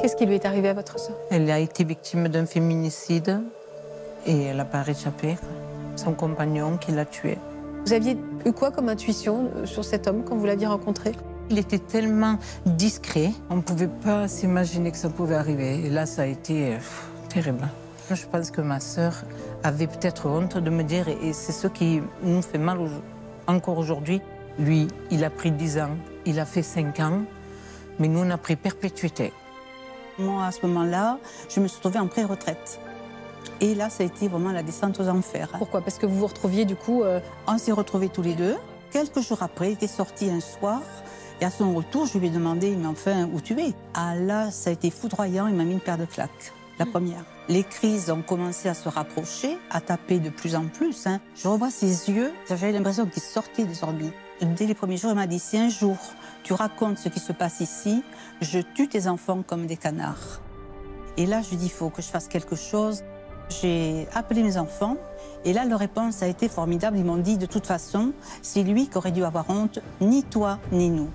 Qu'est-ce qui lui est arrivé à votre soeur Elle a été victime d'un féminicide et elle n'a pas réchappé. Son compagnon qui l'a tuée. Vous aviez eu quoi comme intuition euh, sur cet homme quand vous l'aviez rencontré Il était tellement discret, on ne pouvait pas s'imaginer que ça pouvait arriver. Et là, ça a été euh, terrible. Je pense que ma soeur avait peut-être honte de me dire, et c'est ce qui nous fait mal encore aujourd'hui. Lui, il a pris 10 ans, il a fait 5 ans, mais nous, on a pris perpétuité. Moi, à ce moment-là, je me suis trouvé en pré-retraite. Et là, ça a été vraiment la descente aux enfers. Pourquoi Parce que vous vous retrouviez du coup. Euh, on s'est retrouvés tous les deux. Quelques jours après, il était sorti un soir. Et à son retour, je lui ai demandé, mais enfin, où tu es Ah là, ça a été foudroyant, il m'a mis une paire de claques. La hmm. première. Les crises ont commencé à se rapprocher, à taper de plus en plus. Hein. Je revois ses yeux, j'avais l'impression qu'il sortait des orbites dès les premiers jours, il m'a dit si un jour tu racontes ce qui se passe ici, je tue tes enfants comme des canards. Et là, je lui dis il faut que je fasse quelque chose. J'ai appelé mes enfants et là, leur réponse a été formidable. Ils m'ont dit de toute façon, c'est lui qui aurait dû avoir honte, ni toi, ni nous.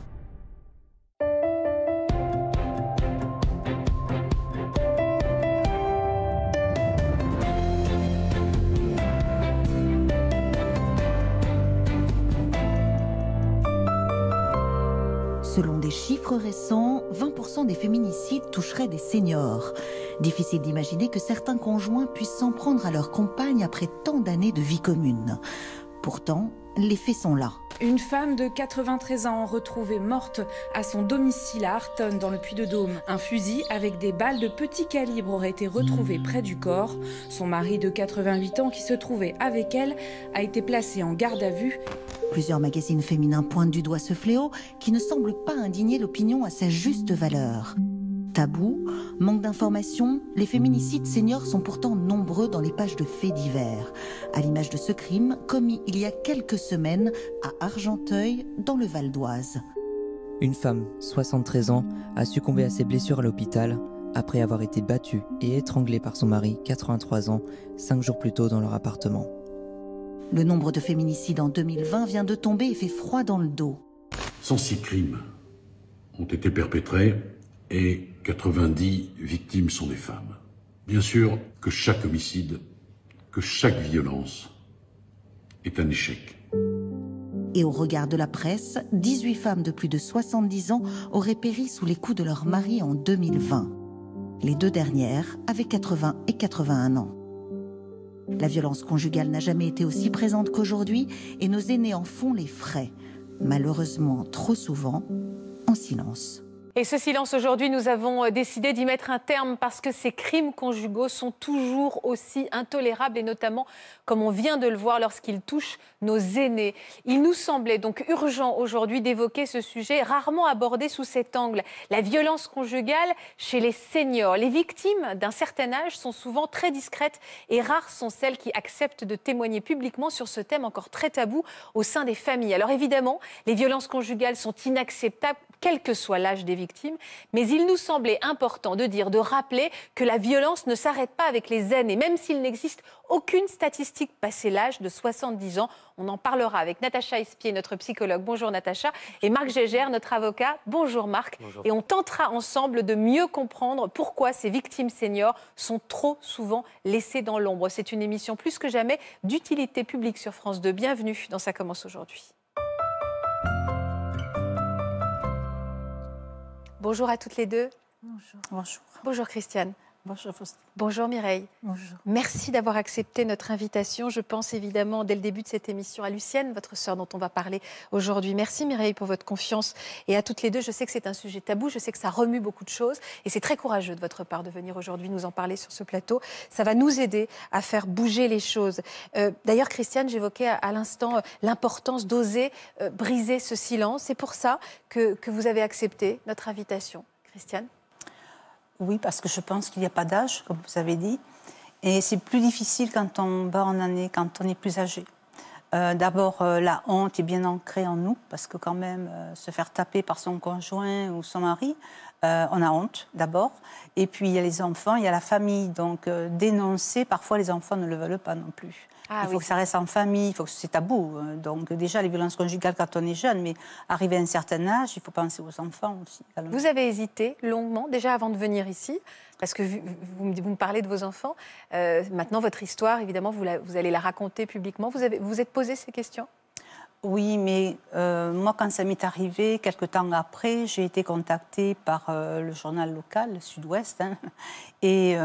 récents, 20% des féminicides toucheraient des seniors. Difficile d'imaginer que certains conjoints puissent s'en prendre à leur compagne après tant d'années de vie commune. Pourtant, les faits sont là. Une femme de 93 ans retrouvée morte à son domicile à Artonne dans le Puy-de-Dôme. Un fusil avec des balles de petit calibre aurait été retrouvé près du corps. Son mari de 88 ans qui se trouvait avec elle a été placé en garde à vue. Plusieurs magazines féminins pointent du doigt ce fléau qui ne semble pas indigner l'opinion à sa juste valeur. Tabou, manque d'informations, les féminicides seniors sont pourtant nombreux dans les pages de faits divers, à l'image de ce crime commis il y a quelques semaines à Argenteuil, dans le Val d'Oise. Une femme, 73 ans, a succombé à ses blessures à l'hôpital après avoir été battue et étranglée par son mari, 83 ans, cinq jours plus tôt dans leur appartement. Le nombre de féminicides en 2020 vient de tomber et fait froid dans le dos. 106 crimes ont été perpétrés et 90 victimes sont des femmes. Bien sûr que chaque homicide, que chaque violence est un échec. Et au regard de la presse, 18 femmes de plus de 70 ans auraient péri sous les coups de leur mari en 2020. Les deux dernières avaient 80 et 81 ans. La violence conjugale n'a jamais été aussi présente qu'aujourd'hui et nos aînés en font les frais, malheureusement trop souvent en silence. Et ce silence aujourd'hui, nous avons euh, décidé d'y mettre un terme parce que ces crimes conjugaux sont toujours aussi intolérables et notamment, comme on vient de le voir, lorsqu'ils touchent nos aînés. Il nous semblait donc urgent aujourd'hui d'évoquer ce sujet rarement abordé sous cet angle, la violence conjugale chez les seniors. Les victimes d'un certain âge sont souvent très discrètes et rares sont celles qui acceptent de témoigner publiquement sur ce thème encore très tabou au sein des familles. Alors évidemment, les violences conjugales sont inacceptables quel que soit l'âge des victimes, mais il nous semblait important de dire, de rappeler que la violence ne s'arrête pas avec les Et même s'il n'existe aucune statistique passée l'âge de 70 ans. On en parlera avec Natacha Espier, notre psychologue. Bonjour Natacha. Et Marc Gégère, notre avocat. Bonjour Marc. Et on tentera ensemble de mieux comprendre pourquoi ces victimes seniors sont trop souvent laissées dans l'ombre. C'est une émission plus que jamais d'utilité publique sur France 2. Bienvenue dans Ça commence aujourd'hui. Bonjour à toutes les deux. Bonjour. Bonjour. Bonjour Christiane. Bonjour Bonjour Mireille. Bonjour. Merci d'avoir accepté notre invitation. Je pense évidemment dès le début de cette émission à Lucienne, votre sœur dont on va parler aujourd'hui. Merci Mireille pour votre confiance et à toutes les deux. Je sais que c'est un sujet tabou, je sais que ça remue beaucoup de choses et c'est très courageux de votre part de venir aujourd'hui nous en parler sur ce plateau. Ça va nous aider à faire bouger les choses. Euh, d'ailleurs Christiane, j'évoquais à, l'instant euh, l'importance d'oser euh, briser ce silence. C'est pour ça que, que vous avez accepté notre invitation. Christiane oui, parce que je pense qu'il n'y a pas d'âge, comme vous avez dit. Et c'est plus difficile quand on bat en année, quand on est plus âgé. Euh, d'abord, euh, la honte est bien ancrée en nous, parce que quand même, euh, se faire taper par son conjoint ou son mari, on a honte d'abord. Et puis, il y a les enfants, il y a la famille. Donc, dénoncer, parfois, les enfants ne le veulent pas non plus. Ah il faut que ça reste en famille, il faut que c'est tabou. Hein. Donc déjà les violences conjugales quand on est jeune, mais arrivé à un certain âge, il faut penser aux enfants aussi. Vous avez hésité longuement déjà avant de venir ici, parce que vous, vous me parlez de vos enfants. Euh, maintenant votre histoire, évidemment, vous, vous allez la raconter publiquement. Vous avez, vous êtes posé ces questions oui, mais euh, moi, quand ça m'est arrivé, quelques temps après, j'ai été contactée par euh, le journal local, Sud-Ouest, hein, et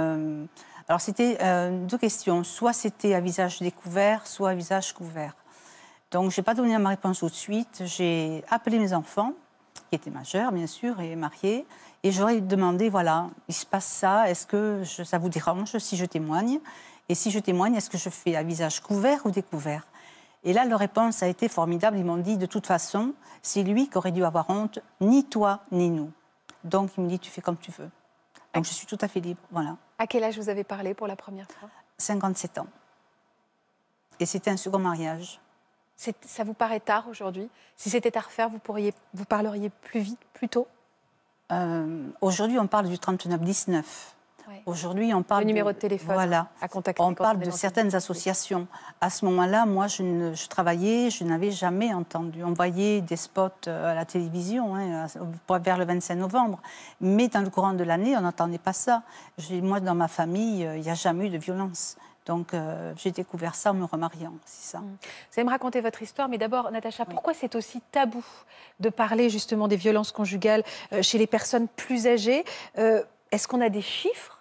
alors, c'était euh, deux questions. Soit c'était à visage découvert, soit à visage couvert. Donc, je n'ai pas donné ma réponse tout de suite. J'ai appelé mes enfants, qui étaient majeurs, bien sûr, et mariés. Et j'aurais demandé, voilà, il se passe ça, est-ce que ça vous dérange si je témoigne Et si je témoigne, est-ce que je fais à visage couvert ou découvert Et là, leur réponse a été formidable. Ils m'ont dit, de toute façon, c'est lui qui aurait dû avoir honte, ni toi, ni nous. Donc, il me dit, tu fais comme tu veux. Donc, ah. je suis tout à fait libre, voilà. À quel âge vous avez parlé pour la première fois 57 ans. Et c'était un second mariage. Ça vous paraît tard aujourd'hui Si c'était à refaire, vous, pourriez, vous parleriez plus vite, plus tôt euh, Aujourd'hui, on parle du 39-19. Aujourd'hui, on parle. Le numéro de, téléphone voilà, à contacter. On parle de certaines associations. À ce moment-là, moi, je, travaillais, je n'avais jamais entendu. On voyait des spots euh, à la télévision hein, vers le 25 novembre. Mais dans le courant de l'année, on n'entendait pas ça. moi, dans ma famille, euh, il n'y a jamais eu de violence. Donc, euh, j'ai découvert ça en me remariant, c'est ça. Mm. Vous allez me raconter votre histoire, mais d'abord, Natacha, pourquoi c'est aussi tabou de parler justement des violences conjugales chez les personnes plus âgées Est-ce qu'on a des chiffres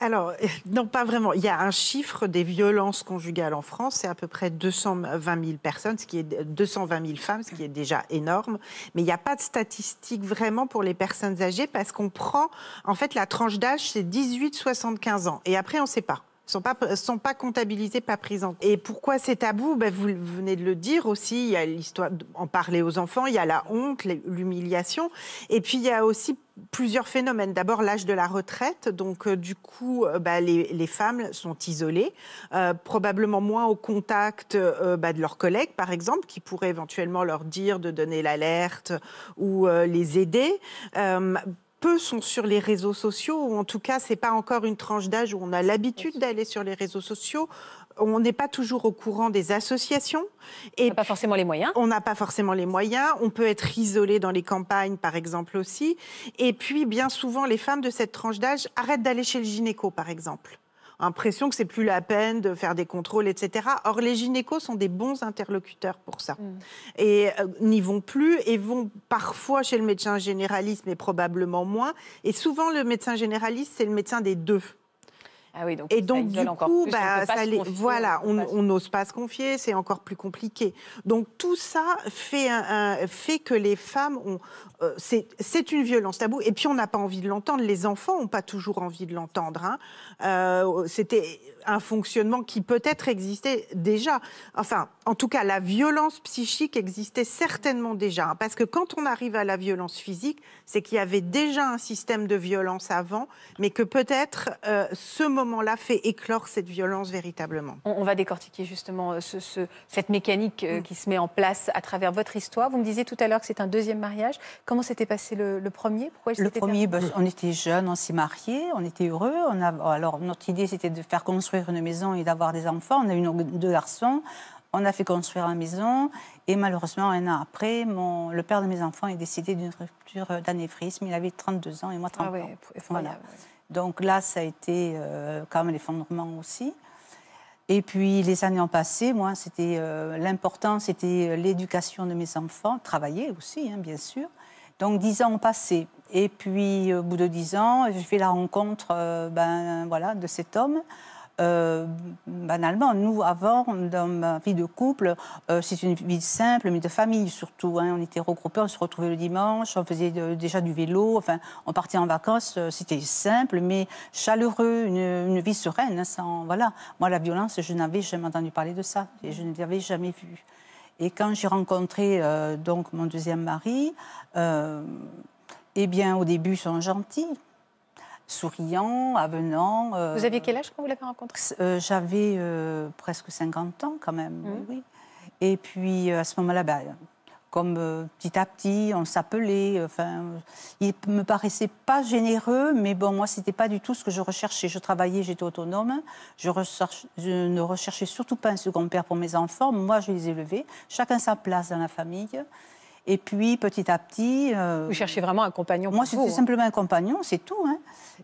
alors, euh, non, pas vraiment. Il y a un chiffre des violences conjugales en France, c'est à peu près 220 000 personnes, ce qui est 220 000 femmes, ce qui est déjà énorme. Mais il n'y a pas de statistiques vraiment pour les personnes âgées parce qu'on prend, en fait, la tranche d'âge, c'est 18-75 ans. Et après, on ne sait pas sont pas sont pas comptabilisées, pas prises en compte. Et pourquoi c'est tabou ben, vous venez de le dire aussi, il y a l'histoire en parler aux enfants, il y a la honte, l'humiliation, et puis il y a aussi plusieurs phénomènes. D'abord l'âge de la retraite, donc euh, du coup euh, ben, les, les, femmes sont isolées, euh, probablement moins au contact ben, de leurs collègues par exemple, qui pourraient éventuellement leur dire de donner l'alerte ou les aider peu sont sur les réseaux sociaux, ou en tout cas, ce n'est pas encore une tranche d'âge où on a l'habitude d'aller sur les réseaux sociaux. On n'est pas toujours au courant des associations. Et on n'a pas forcément les moyens. On n'a pas forcément les moyens. On peut être isolé dans les campagnes, par exemple, aussi. Et puis, bien souvent, les femmes de cette tranche d'âge arrêtent d'aller chez le gynéco, par exemple impression que c'est plus la peine de faire des contrôles, etc. Or, les gynécos sont des bons interlocuteurs pour ça. Mm. Et euh, n'y vont plus et vont parfois chez le médecin généraliste, mais probablement moins. Et souvent, le médecin généraliste, c'est le médecin des deux. Ah oui, donc et donc, du coup, bah, voilà, on n'ose pas se confier, c'est encore plus compliqué. Donc, tout ça fait, fait que les femmes ont. Euh, c'est une violence taboue. Et puis, on n'a pas envie de l'entendre. Les enfants n'ont pas toujours envie de l'entendre. Hein. Euh, c'était un fonctionnement qui peut-être existait déjà. Enfin, en tout cas, la violence psychique existait certainement déjà. Hein. parce que quand on arrive à la violence physique, c'est qu'il y avait déjà un système de violence avant, mais que peut-être euh, ce moment moment-là fait éclore cette violence véritablement. On, va décortiquer justement euh, ce, cette mécanique euh, mm. qui se met en place à travers votre histoire. Vous me disiez tout à l'heure que c'est un deuxième mariage. Comment s'était passé le, premier Pourquoi Le premier, bah, on était jeunes, on s'est mariés, on était heureux. On a, alors notre idée c'était de faire construire une maison et d'avoir des enfants. On a eu deux garçons. On a fait construire la maison et malheureusement, un an après, mon, le père de mes enfants est décidé d'une rupture d'anévrisme. Il avait 32 ans et moi 30 ah ans. Donc là, ça a été euh, quand même l'effondrement aussi. Et puis les années ont passé, moi, c'était euh, l'important, c'était euh, l'éducation de mes enfants, travailler aussi, hein, bien sûr. Donc dix ans ont passé. Et puis au bout de dix ans, je fais la rencontre euh, ben, voilà, de cet homme euh, banalement, nous, avant, dans ma vie de couple, euh, c'est une vie simple, mais de famille surtout. Hein. On était regroupés, on se retrouvait le dimanche, on faisait déjà du vélo, enfin, on partait en vacances. Euh, c'était simple, mais chaleureux, une, vie sereine. Hein, sans, voilà. Moi, la violence, je n'avais jamais entendu parler de ça, et je ne l'avais jamais vue. Et quand j'ai rencontré euh, donc mon deuxième mari, eh bien, au début, ils sont gentils souriant, avenant. Euh, vous aviez quel âge quand vous l'avez rencontré euh, J'avais euh, presque 50 ans quand même, mmh. oui. Et puis à ce moment-là, bah, comme petit à petit, on s'appelait. Enfin, il me paraissait pas généreux, mais bon, moi, c'était pas du tout ce que je recherchais. Je travaillais, j'étais autonome. Je, je, ne recherchais surtout pas un second père pour mes enfants. Moi, je les élevais. Chacun sa place dans la famille. Et puis, petit à petit. Euh, vous cherchez vraiment un compagnon Moi, c'était hein. simplement un compagnon, c'est tout. Hein.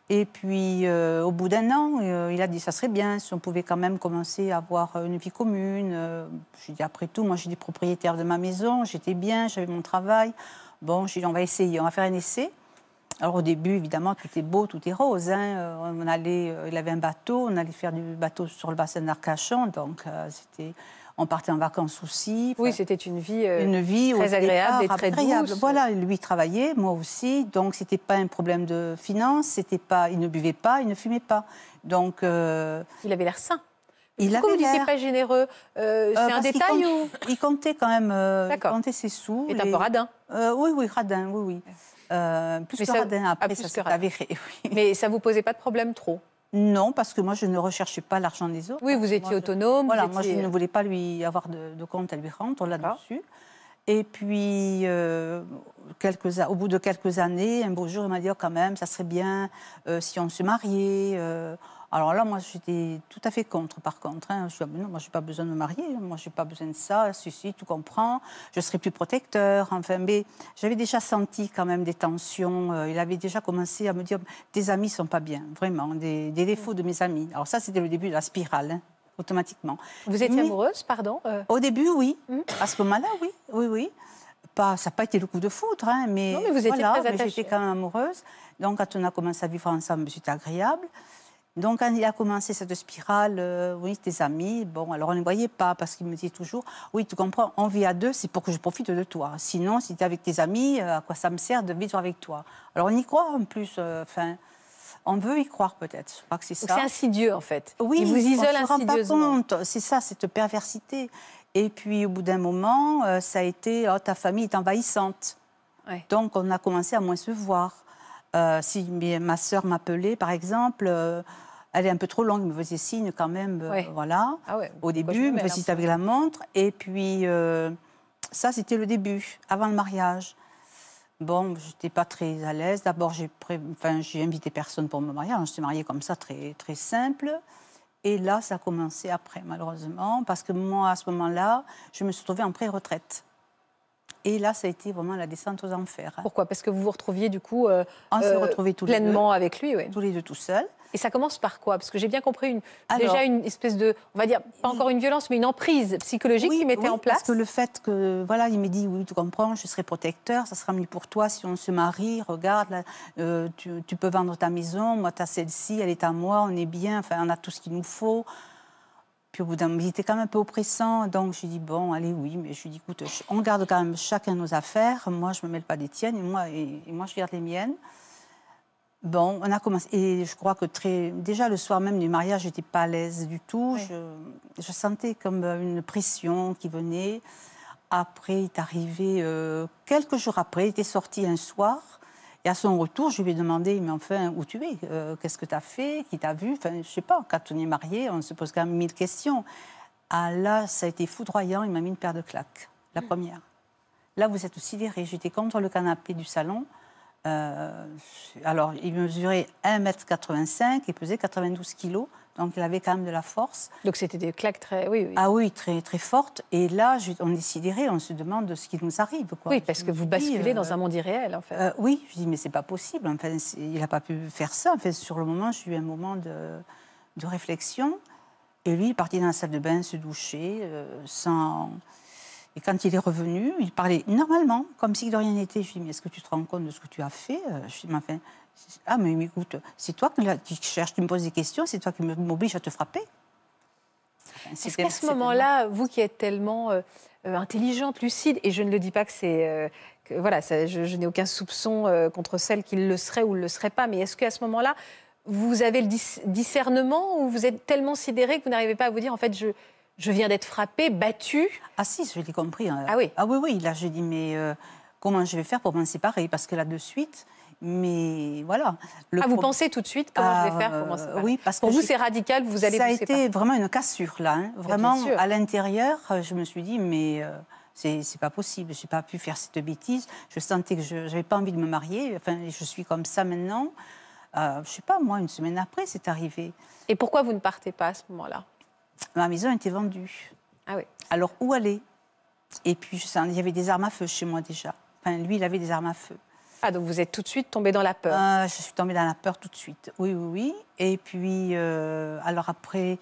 Et puis, euh, au bout d'un an, euh, il a dit ça serait bien si on pouvait quand même commencer à avoir une vie commune. je dit après tout, moi, j'étais propriétaire de ma maison, j'étais bien, j'avais mon travail. Bon, j'ai dit on va essayer, on va faire un essai. Alors au début, évidemment, tout est beau, tout est rose. Hein. On allait, il avait un bateau, on allait faire du bateau sur le bassin d'Arcachon, donc c'était on partait en vacances aussi. Oui, c'était une vie, euh, une vie très agréable et Voilà, lui travaillait, moi aussi. Donc, ce n'était pas un problème de finances. C'était pas, il ne buvait pas, il ne fumait pas. Donc, euh, il avait l'air sain. Il Pourquoi avait pas généreux euh, C'est un détail il comptait, quand même. ses sous. Il est un peu radin. oui, oui, radin, oui, oui. plus radin après, ça s'est avéré. Mais ça vous posait pas de problème trop non, parce que moi, je ne recherchais pas l'argent des autres. Oui, vous étiez autonome. Voilà, moi, je ne voulais pas lui avoir de, compte à lui rendre là-dessus. Et puis, euh, au bout de quelques années, un beau jour, il m'a dit oh, quand même, ça serait bien euh, si on se mariait. Euh, alors là, moi, j'étais tout à fait contre, par contre. Hein. Je suis, non, moi, je n'ai pas besoin de me marier, hein. moi, je n'ai pas besoin de ça, si, tout comprend, je serai plus protecteur, enfin. Mais j'avais déjà senti quand même des tensions. Euh, il avait déjà commencé à me dire, tes amis ne sont pas bien, vraiment, des, défauts de mes amis. Alors ça, c'était le début de la spirale. Hein, automatiquement. Vous étiez amoureuse, pardon euh Au début, oui. Hmm à ce moment-là, oui, oui, oui. Pas, ça n'a pas été le coup de foudre, hein, mais, mais vous étiez j'étais quand même amoureuse. Donc, quand on a commencé à vivre ensemble, c'était agréable. Donc, quand il a commencé cette spirale, euh, oui, tes amis, bon, alors on ne voyait pas parce qu'il me disait toujours Oui, tu comprends, on vit à deux, c'est pour que je profite de toi. Sinon, si tu es avec tes amis, euh, à quoi ça me sert de vivre avec toi Alors, on y croit en plus. Euh, enfin. on veut y croire peut-être. que C'est insidieux en fait. Oui, il vous isole on ne se rend pas compte. C'est ça, cette perversité. Et puis au bout d'un moment, ça a été oh, ta famille est envahissante. Donc on a commencé à moins se voir. si ma sœur m'appelait, par exemple, elle est un peu trop longue, mais faisait signe quand même, euh, voilà. Ah au début, me faisait avec la montre. Et puis, euh, ça, c'était le début, avant le mariage. Bon, j'étais pas très à l'aise. D'abord, j'ai invité personne pour me mariage. Je suis mariée comme ça, très, très simple. Et là, ça a commencé après, malheureusement, parce que moi, à ce moment-là, je me suis trouvée en pré-retraite. Et là, ça a été vraiment la descente aux enfers. Pourquoi Parce que vous vous retrouviez du coup euh, pleinement avec lui. Tous les deux tout seuls. Et ça commence par quoi Parce que j'ai bien compris une, déjà une espèce de, on va dire, pas encore une violence, mais une emprise psychologique qu'il mettait en place. Parce que le fait que, voilà, il m'a dit, oui, tu comprends, je serai protecteur, ça sera mieux pour toi si on se marie, regarde, euh, tu, peux vendre ta maison, moi, tu as celle-ci, elle est à moi, on est bien, enfin, on a tout ce qu'il nous faut. Puis au bout d'un moment, il était quand même un peu oppressant. Donc je lui dis, bon, allez, oui, mais je lui dis, écoute, on garde quand même chacun nos affaires. Moi, je ne me mêle pas des tiennes moi, et moi je garde les miennes. Bon, on a commencé. Et je crois que très, déjà le soir même du mariage, j'étais pas à l'aise du tout. Je, sentais comme euh, une pression qui venait. Après, il est arrivé euh, quelques jours après, il était sorti un soir. Et à son retour, je lui ai demandé, mais enfin, où tu es euh, Qu'est-ce que tu as fait Qui t'a vu Enfin, je sais pas, quand on est marié, on se pose quand même mille questions. Ah là, ça a été foudroyant, il m'a mis une paire de claques, la mmh. première. Là, vous êtes sidéré. J'étais contre le canapé du salon. Euh, alors, il mesurait 1m85 il pesait 92 kg. Donc, il avait quand même de la force. Donc, c'était des claques très. Oui, Ah oui, très, très fortes. Et là, on est on se demande ce qui nous arrive. Oui, parce que vous basculez dans euh, un monde irréel, en fait. Euh, oui, je dis, mais c'est pas possible. Enfin, il n'a pas pu faire ça. En fait, sur le moment, j'ai eu un moment de, de réflexion. Et lui, il est parti dans la salle de bain se doucher, sans. Et quand il est revenu, il parlait normalement, comme si de rien n'était. Je lui ai mais est-ce que tu te rends compte de ce que tu as fait euh, Je lui ai dit, enfin, ah, mais écoute, c'est toi qui, là, qui cherches, tu me poses des questions, c'est toi qui m'oblige à te frapper. est-ce qu'à ce, moment-là, vous qui êtes tellement euh, euh, intelligente, lucide, et je ne le dis pas que c'est... voilà, je, n'ai aucun soupçon contre celle qui le serait ou ne le serait pas, mais est-ce qu'à ce, moment-là, vous avez le discernement ou vous êtes tellement sidéré que vous n'arrivez pas à vous dire, en fait, je je viens d'être frappée, battue. Ah si, je l'ai compris. Hein. Ah oui Ah oui, oui, là j'ai dit, mais euh, comment je vais faire pour m'en séparer Parce que là de suite, mais voilà. ah, vous pensez tout de suite comment je vais faire pour m'en ah, séparer Oui, parce pour vous c'est radical, vous allez. Ça a été vraiment une cassure là, hein. ah, vraiment à l'intérieur, je me suis dit, mais. Euh, c'est pas possible, j'ai pas pu faire cette bêtise. Je sentais que je n'avais pas envie de me marier. Enfin, je suis comme ça maintenant. Je euh, je sais pas, moi, une semaine après, c'est arrivé. Et pourquoi vous ne partez pas à ce moment-là ma maison était vendue. Ah Alors où aller Et puis il y avait des armes à feu chez moi déjà. Enfin, lui, il avait des armes à feu. Ah, donc vous êtes tout de suite tombée dans la peur euh, Je suis tombée dans la peur tout de suite, oui, oui, oui. Et puis, euh, alors après,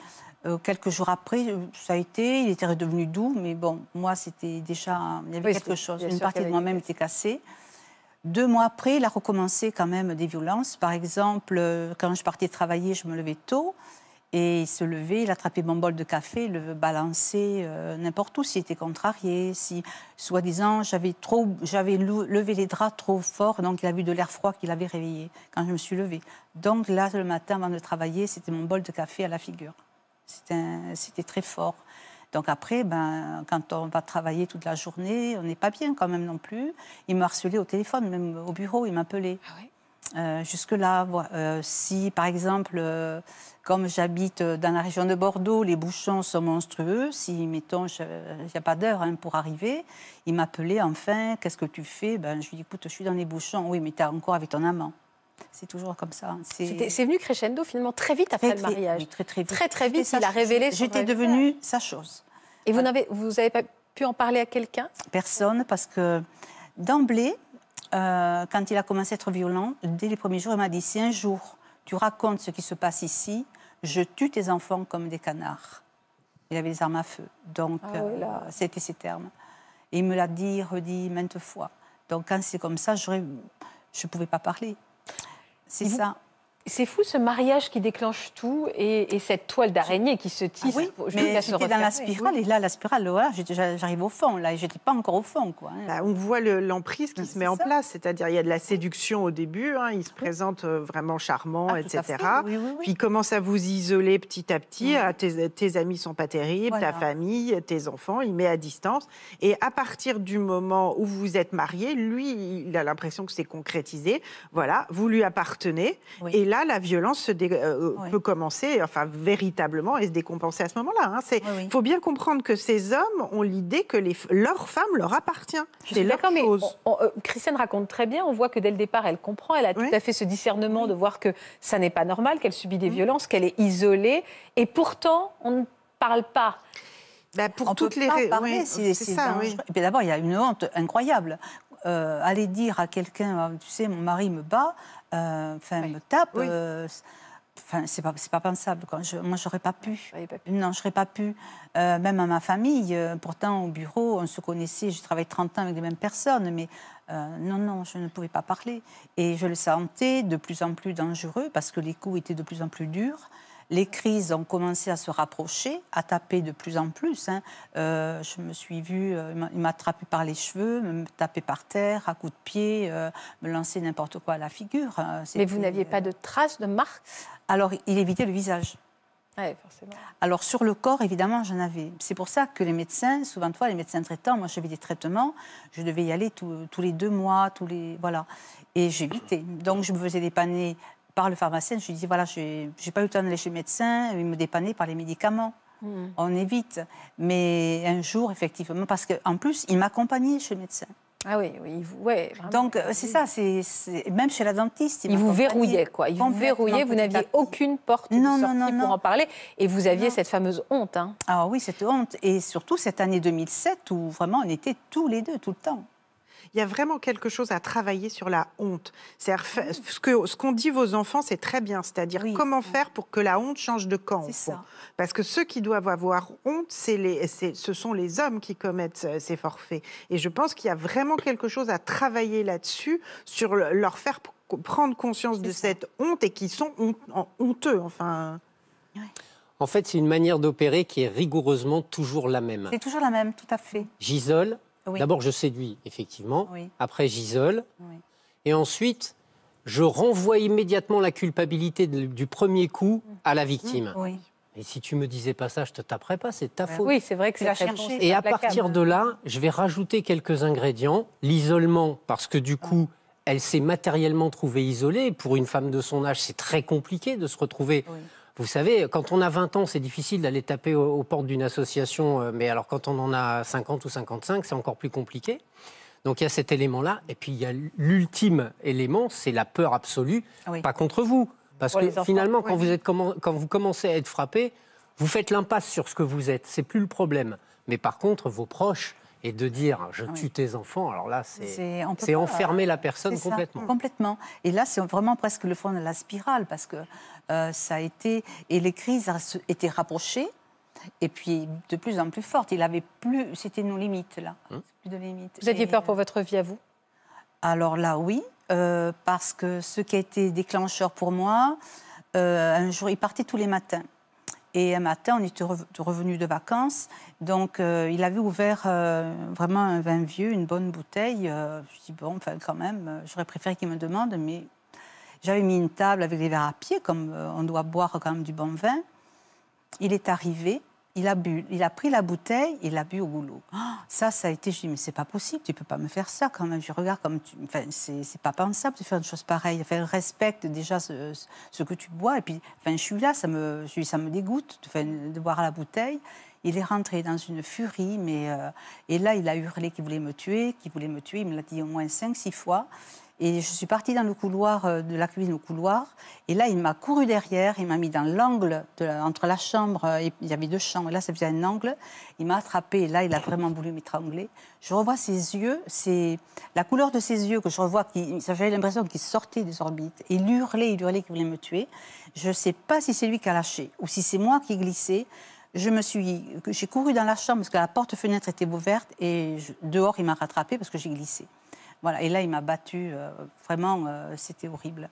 euh, quelques jours après, ça a été, il était redevenu doux, mais bon, moi, c'était déjà, il y avait quelque chose. Une partie de moi-même était cassée. Deux mois après, il a recommencé quand même des violences. Par exemple, quand je partais travailler, je me levais tôt. Et il se levait, il attrapait mon bol de café, le balançait euh, n'importe où s'il était contrarié, si, soi-disant, j'avais trop, j'avais levé les draps trop fort, donc il a vu de l'air froid qu'il avait réveillé quand je me suis levée. Donc là, le matin, avant de travailler, c'était mon bol de café à la figure. C'était très fort. Donc après, ben, quand on va travailler toute la journée, on n'est pas bien quand même non plus. Il me harcelait au téléphone, même au bureau, il m'appelait. Ah euh, jusque-là, euh, si par exemple, euh, comme j'habite dans la région de Bordeaux, les bouchons sont monstrueux, si, mettons, il n'y a pas d'heure hein, pour arriver, il m'appelait enfin, qu'est-ce que tu fais ben, Je lui dis, écoute, je suis dans les bouchons, oui, mais tu es encore avec ton amant. C'est toujours comme ça. Hein. C'est venu crescendo finalement très vite après le mariage. très, très vite. Très, très vite, il a révélé J'étais devenue sa chose. Et vous n'avez vous avez pas pu en parler à quelqu'un Personne, parce que d'emblée, euh, quand il a commencé à être violent, dès les premiers jours, il m'a dit si un jour tu racontes ce qui se passe ici, je tue tes enfants comme des canards. Il avait des armes à feu, donc ah euh, c'était ses termes. Et il me l'a dit, redit maintes fois. Donc quand c'est comme ça, je ne pouvais pas parler. C'est ça. C'est fou ce mariage qui déclenche tout et, cette toile d'araignée qui se tisse. Ah oui, mais j'étais dans la spirale et là, la spirale, oh, ah, j'arrive au fond. Là, n'étais pas encore au fond, quoi. Hein. Bah, on voit l'emprise qui bah, se met en place, c'est-à-dire il y a de la séduction au début. Hein, il se présente euh, vraiment charmant, ah, etc. Puis il commence à vous isoler petit à petit. tes, amis amis sont pas terribles, ta famille, tes enfants, il met à distance. Et à partir du moment où vous êtes mariés, lui, il a l'impression que c'est concrétisé. Voilà, vous lui appartenez. Et là la violence euh, euh, peut commencer, enfin véritablement, et se décompenser à ce moment-là. Il hein. faut bien comprendre que ces hommes ont l'idée que les... leur femme leur appartient. C'est leur euh, Christiane raconte très bien, on voit que dès le départ, elle comprend, elle a tout à fait ce discernement de voir que ça n'est pas normal, qu'elle subit des violences, qu'elle est isolée, et pourtant, on ne parle pas. Bah, pour on toutes peut les pas parler si, ça, Et d'abord, il y a une honte incroyable. aller dire à quelqu'un, tu sais, mon mari me bat, euh, enfin, me tape. Euh, c'est pas, pas pensable. moi, j'aurais pas pu. Non, j'aurais pas pu. Euh, même à ma famille, pourtant, au bureau, on se connaissait. Je travaillais 30 ans avec les mêmes personnes, mais non, non, je ne pouvais pas parler. Et je le sentais de plus en plus dangereux parce que les coups étaient de plus en plus durs les crises ont commencé à se rapprocher, à taper de plus en plus. Hein. Euh, je me suis vue, euh, il m'a attrapé par les cheveux, me taper par terre, à coups de pied, euh, me lancer n'importe quoi à la figure. Hein. Mais vous n'aviez pas de traces, de marques Alors, il évitait le visage. Ah forcément. Alors sur le corps, évidemment, j'en avais. C'est pour ça que les médecins, souvent de fois, les médecins traitants, moi j'avais des traitements, je devais y aller tous les deux mois, tous les voilà, et j'évitais. Donc je me faisais dépanner par le pharmacien, je lui dis voilà, je n'ai pas eu le temps d'aller chez le médecin, il me dépannait par les médicaments. Hmm. On évite. Mais un jour, effectivement, parce qu'en plus, il m'accompagnait chez le médecin. Ah oui, oui, ouais, Donc c'est ça, c'est même chez la dentiste. Il, vous verrouillait quoi, il vous verrouillait, vous n'aviez aucune porte non, de sortie pour en parler, et vous aviez cette fameuse honte. Hein. Ah oui, cette honte, et surtout cette année 2007 où vraiment on était tous les deux tout le temps il y a vraiment quelque chose à travailler sur la honte. ce qu'on ce dit vos enfants, c'est très bien. C'est-à-dire, comment faire pour que la honte change de camp Ça. Parce que ceux qui doivent avoir honte, les, ce sont les hommes qui commettent euh, ces forfaits. Et je pense qu'il y a vraiment quelque chose à travailler là-dessus, sur leur faire prendre conscience de cette honte et qu'ils sont honteux. Enfin. En fait, c'est une manière d'opérer qui est rigoureusement toujours la même. C'est toujours la même, tout à fait. J'isole, D'abord, je séduis, effectivement. Après, j'isole. Et ensuite, je renvoie immédiatement la culpabilité du premier coup à la victime. Et si tu me disais pas ça, je te taperais pas, c'est ta faute. Oui, c'est vrai que c'est la chercher. Et à partir de là, je vais rajouter quelques ingrédients. L'isolement, parce que du coup, elle s'est matériellement trouvée isolée. Pour une femme de son âge, c'est très compliqué de se retrouver vous savez, quand on a 20 ans, c'est difficile d'aller taper aux, portes d'une association, euh, mais alors quand on en a 50 ou 55, c'est encore plus compliqué. Donc il y a cet élément-là, et puis il y a l'ultime élément, c'est la peur absolue, ah pas contre vous. Parce que finalement, quand, vous quand vous commencez à être frappé, vous faites l'impasse sur ce que vous êtes, c'est plus le problème. Mais par contre, vos proches, et de dire je ah tue tes enfants, alors là, c'est enfermer la personne complètement. complètement. Et là, c'est vraiment presque le fond de la spirale parce que euh, ça a été. Et les crises étaient rapprochées et puis de plus en plus fortes. Il avait plus. C'était nos limites, là. Hum. Plus de limites. Vous aviez peur pour euh, votre vie à vous Alors là, oui, euh, parce que ce qui a été déclencheur pour moi, un jour, il partait tous les matins. Et un matin, on était revenu de vacances. Donc, euh, il avait ouvert euh, vraiment un vin vieux, une bonne bouteille. Euh, je dit, bon, enfin, quand même, euh, j'aurais préféré qu'il me demande, mais j'avais mis une table avec des verres à pied, comme on doit boire quand même du bon vin. Il est arrivé, il a bu, il a pris la bouteille, il a bu au goulot. Ah, ça, ça a été, je dis, mais c'est pas possible, tu peux pas me faire ça quand même. Je regarde comme tu. Enfin, c'est pas pensable de faire une chose pareille. Enfin, respecte déjà ce, que tu bois. Et puis, enfin, je suis là, ça me, je, ça me dégoûte de boire la bouteille. Il est rentré dans une furie, mais. Euh, et là, il a hurlé qu'il voulait me tuer, qu'il voulait me tuer. Il me l'a dit au moins cinq, six fois. Et je suis partie dans le couloir, euh, de la cuisine au couloir. Et là, il m'a couru derrière, il m'a mis dans l'angle entre la chambre, il y avait deux chambres, et là, ça faisait un angle. Il m'a attrapé, là, il a vraiment voulu m'étrangler. Je revois ses yeux, c'est la couleur de ses yeux que je revois, j'avais l'impression qu'il sortait des orbites. Et il hurlait, il hurlait qu'il voulait me tuer. Je ne sais pas si c'est lui qui a lâché, ou si c'est moi qui ai glissé je suis, j'ai couru dans la chambre parce que la porte-fenêtre était ouverte et dehors il m'a rattrapé parce que j'ai glissé. Voilà. Et là, il m'a battue. Euh, vraiment, euh, c'était horrible.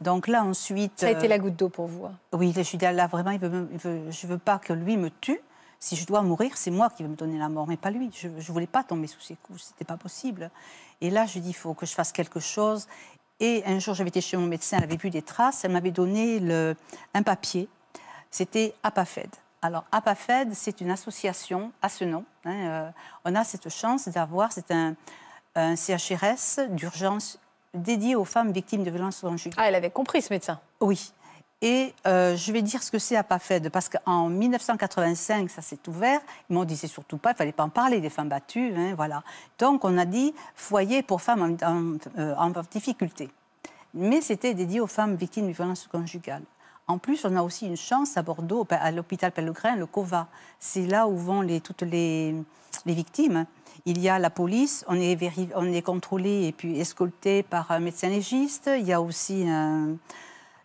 Donc là, ensuite. Ça a été euh, la goutte d'eau pour vous. Hein. Oui, je suis dit, là, vraiment, il veut, je ne veux pas que lui me tue. Si je dois mourir, c'est moi qui vais me donner la mort, mais pas lui. Je ne voulais pas tomber sous ses coups, ce n'était pas possible. Et là, je dis, il faut que je fasse quelque chose. Et un jour, j'avais été chez mon médecin, elle avait vu des traces, elle m'avait donné le, un papier. C'était APAFED. Alors, APAFED, c'est une association à ce nom. Hein, on a cette chance d'avoir, c'est un, un CHRS d'urgence dédié aux femmes victimes de violences conjugales. Ah, elle avait compris ce médecin. Oui. Et euh, je vais dire ce que c'est à PAFED, parce qu'en 1985, ça s'est ouvert. Ils m'ont dit, c'est surtout pas, il fallait pas en parler des femmes battues. Hein, voilà. Donc, on a dit foyer pour femmes euh, en, difficulté. Mais c'était dédié aux femmes victimes de violences conjugales. En plus, on a aussi une chance à Bordeaux, à l'hôpital Pellegrin, le COVA. C'est là où vont les, toutes les, les victimes. Il y a la police, on est, on est contrôlé et puis escolté par un médecin légiste. Il y a aussi euh,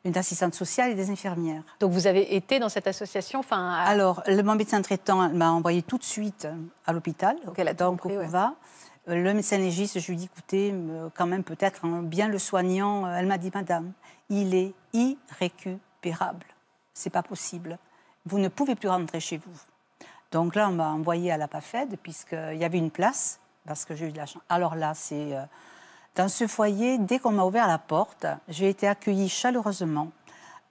une assistante sociale et des infirmières. Donc vous avez été dans cette association enfin, Alors, le, mon médecin traitant m'a envoyé tout de suite à l'hôpital, donc on au Le médecin légiste, je lui ai dit, écoutez, euh, quand même peut-être, hein, bien le soignant, euh, elle m'a dit, madame, il est irrécupérable. C'est pas possible. Vous ne pouvez plus rentrer chez vous. Donc là, on m'a envoyé à la PAFED, puisqu'il y avait une place, parce que j'ai eu de la chance. Alors là, c'est. Euh, dans ce foyer, dès qu'on m'a ouvert la porte, j'ai été accueillie chaleureusement,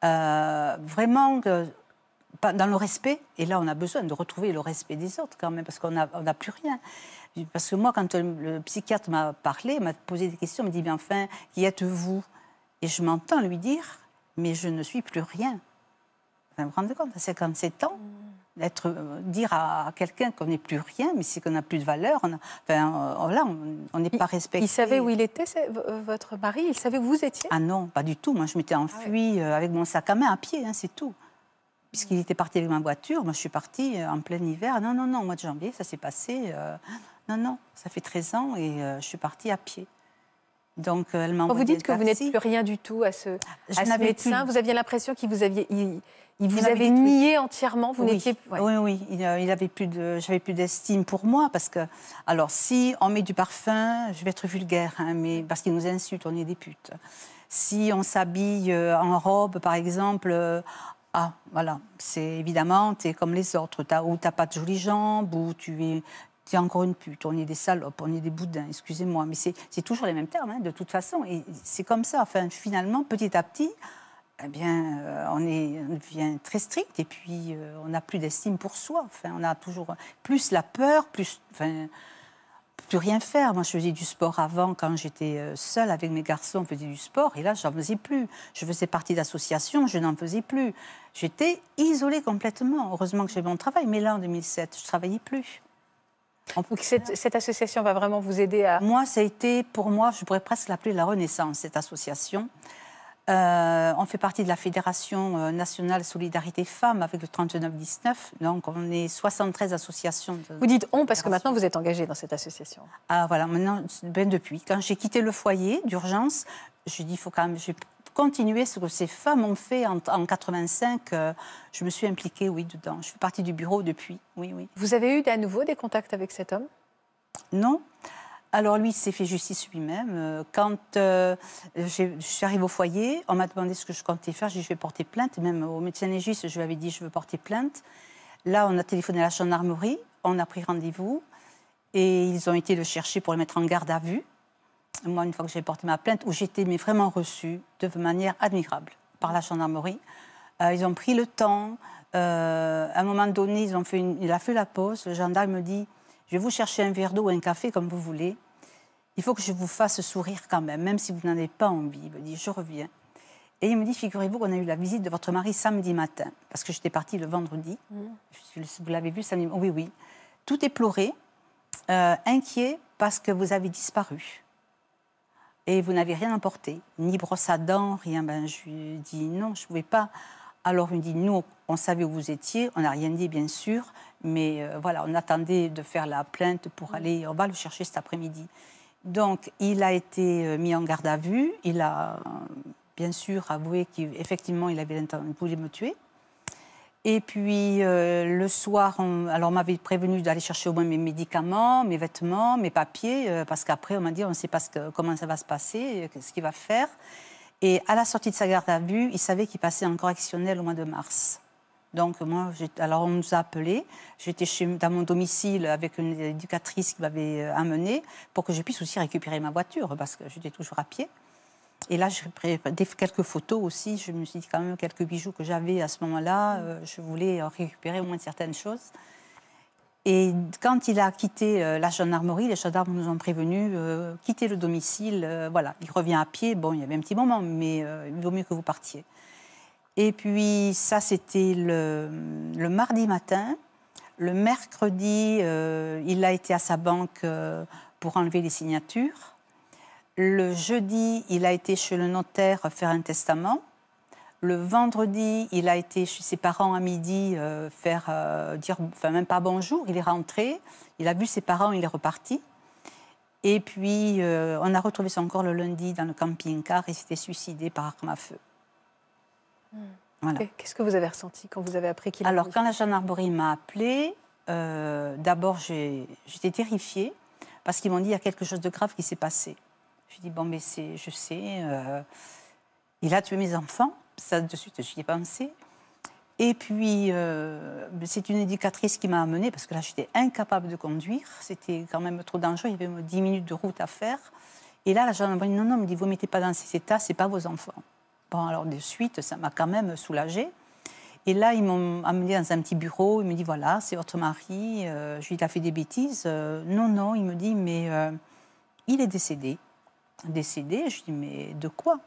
euh, vraiment dans le respect. Et là, on a besoin de retrouver le respect des autres quand même, parce qu'on n'a plus rien. Parce que moi, quand euh, le psychiatre m'a parlé, m'a posé des questions, m'a dit, mais enfin, qui êtes-vous Et je m'entends lui dire, mais je ne suis plus rien. Vous vous rendez compte, à 57 ans, euh, dire à quelqu'un qu'on n'est plus rien, mais c'est qu'on n'a plus de valeur, on, euh, on n'est pas respecté. Il savait où il était, euh, votre mari Il savait où vous étiez Ah non, pas du tout. Moi, je m'étais ah enfuie avec mon sac à main à pied, hein, c'est tout. Puisqu'il mm. était parti avec ma voiture, moi, je suis partie en plein hiver. Non, non, non, au mois de janvier, ça s'est passé. non, non, ça fait 13 ans et je suis partie à pied. Donc, euh, elle m'a Quand vous dites que vous n'êtes plus rien du tout à ce, médecin, vous aviez l'impression qu'il vous aviez, il, vous avait, nié entièrement. Vous oui. n'étiez plus... oui, oui. Euh, il, avait plus de, j'avais plus d'estime pour moi parce que, alors, si on met du parfum, je vais être vulgaire, hein, mais parce qu'il nous insulte, on est des putes. Si on s'habille euh, en robe, par exemple, ah, voilà, c'est évidemment, tu es comme les autres, as, ou t'as pas de jolies jambes, ou tu es c'est encore une pute, on est des salopes, on est des boudins, excusez-moi, mais c'est toujours les mêmes termes, hein, de toute façon. Et c'est comme ça. Enfin, finalement, petit à petit, eh bien, euh, on, est, devient très strict et puis euh, on n'a plus d'estime pour soi. Enfin, on a toujours plus la peur, plus. Enfin, plus rien faire. Moi, je faisais du sport avant, quand j'étais euh, seule avec mes garçons, on faisait du sport, et là, j'en faisais plus. Je faisais partie d'associations, je n'en faisais plus. J'étais isolée complètement. Heureusement que j'ai mon travail, mais là, en 2007, je travaillais plus. Cette, association va vraiment vous aider à... Moi, ça a été, pour moi, je pourrais presque l'appeler la renaissance, cette association. Euh, on fait partie de la Fédération euh, nationale Solidarité Femmes avec le 39-19 Donc, on est 73 associations. Vous dites on parce que maintenant vous êtes engagée dans cette association. Ah voilà, maintenant, ben depuis. Quand j'ai quitté le foyer d'urgence, je dis faut quand même, continuer ce que ces femmes ont fait en, en 85. Euh, je me suis impliquée, oui, dedans. Je fais partie du bureau depuis, oui, oui. Vous avez eu à nouveau des contacts avec cet homme Non. Alors lui, il s'est fait justice lui-même. Euh, quand euh, je suis arrivée au foyer, on m'a demandé ce que je comptais faire. J'ai dit, je vais porter plainte. Même au médecin légiste, je lui avais dit, je veux porter plainte. Là, on a téléphoné à la gendarmerie, on a pris rendez-vous et ils ont été le chercher pour le mettre en garde à vue moi, une fois que j'ai porté ma plainte, où j'étais mais vraiment reçue de manière admirable par la gendarmerie. Euh, ils ont pris le temps. Euh, à un moment donné, ils ont fait il a fait la pause. Le gendarme me dit Je vais vous chercher un verre d'eau ou un café, comme vous voulez. Il faut que je vous fasse sourire quand même, même si vous n'en avez pas envie. Il me dit Je reviens. Et il me dit Figurez-vous qu'on a eu la visite de votre mari samedi matin, parce que j'étais partie le vendredi. Mmh. Vous l'avez vu samedi Oui, oui. Tout est pleuré, euh, inquiet parce que vous avez disparu et vous n'avez rien emporté, ni brosse à dents, rien. Ben, je lui ai dit non, je ne pouvais pas. Alors il me dit, nous, on savait où vous étiez, on n'a rien dit bien sûr, mais euh, voilà, on attendait de faire la plainte pour mm. aller, on va le chercher cet après-midi. Donc il a été euh, mis en garde à vue, il a euh, bien sûr avoué qu'effectivement il, il avait me tuer. Et puis euh, le soir, on, alors m'avait prévenu d'aller chercher au moins mes médicaments, mes vêtements, mes papiers, euh, parce qu'après on m'a dit on ne sait pas comment ça va se passer, euh, ce qu'il va faire. Et à la sortie de sa garde à vue, il savait qu'il passait en correctionnel au mois de mars. Donc moi, alors on nous a appelé, J'étais dans mon domicile avec une éducatrice qui m'avait amené pour que je puisse aussi récupérer ma voiture parce que j'étais toujours à pied. Et là, j'ai pris quelques photos aussi. Je me suis dit quand même quelques bijoux que j'avais à ce moment-là. Mm. Euh, je voulais récupérer au moins certaines choses. Et quand il a quitté euh, la gendarmerie, les gendarmes nous ont prévenus, euh, quittez le domicile, voilà, il revient à pied, bon, il y avait un petit moment, mais il vaut mieux que vous partiez. Et puis ça, c'était le, le, mardi matin. Le mercredi, il a été à sa banque pour enlever les signatures. Le jeudi, il a été chez le notaire faire un testament. Le vendredi, il a été chez ses parents à midi euh, faire euh, dire, enfin même pas bonjour. Il est rentré, il a vu ses parents, il est reparti. Et puis euh, on a retrouvé son corps le lundi dans le camping-car. Il s'était suicidé par arme à feu. Hmm. Qu'est-ce que vous avez ressenti quand vous avez appris qu'il Alors quand la gendarmerie m'a appelé, d'abord j'étais terrifiée parce qu'ils m'ont dit il y a quelque chose de grave qui s'est passé. Je dis, bon, mais c'est, je sais. il a tué mes enfants. Ça, de suite, j'y ai pensé. Et puis, euh, c'est une éducatrice qui m'a amenée, parce que là, j'étais incapable de conduire. C'était quand même trop dangereux. Il y avait 10 minutes de route à faire. Et là, la gendarmerie, non, non, me dit, vous ne mettez pas dans ces états, n'est pas vos enfants. Bon, alors de suite, ça m'a quand même soulagée. Et là, ils m'ont amené dans un petit bureau. Ils me dit, voilà, c'est votre mari. Euh, je lui dis, il a fait des bêtises. Euh, non, non, il me dit, mais il est décédé décédé. Je dis, mais de quoi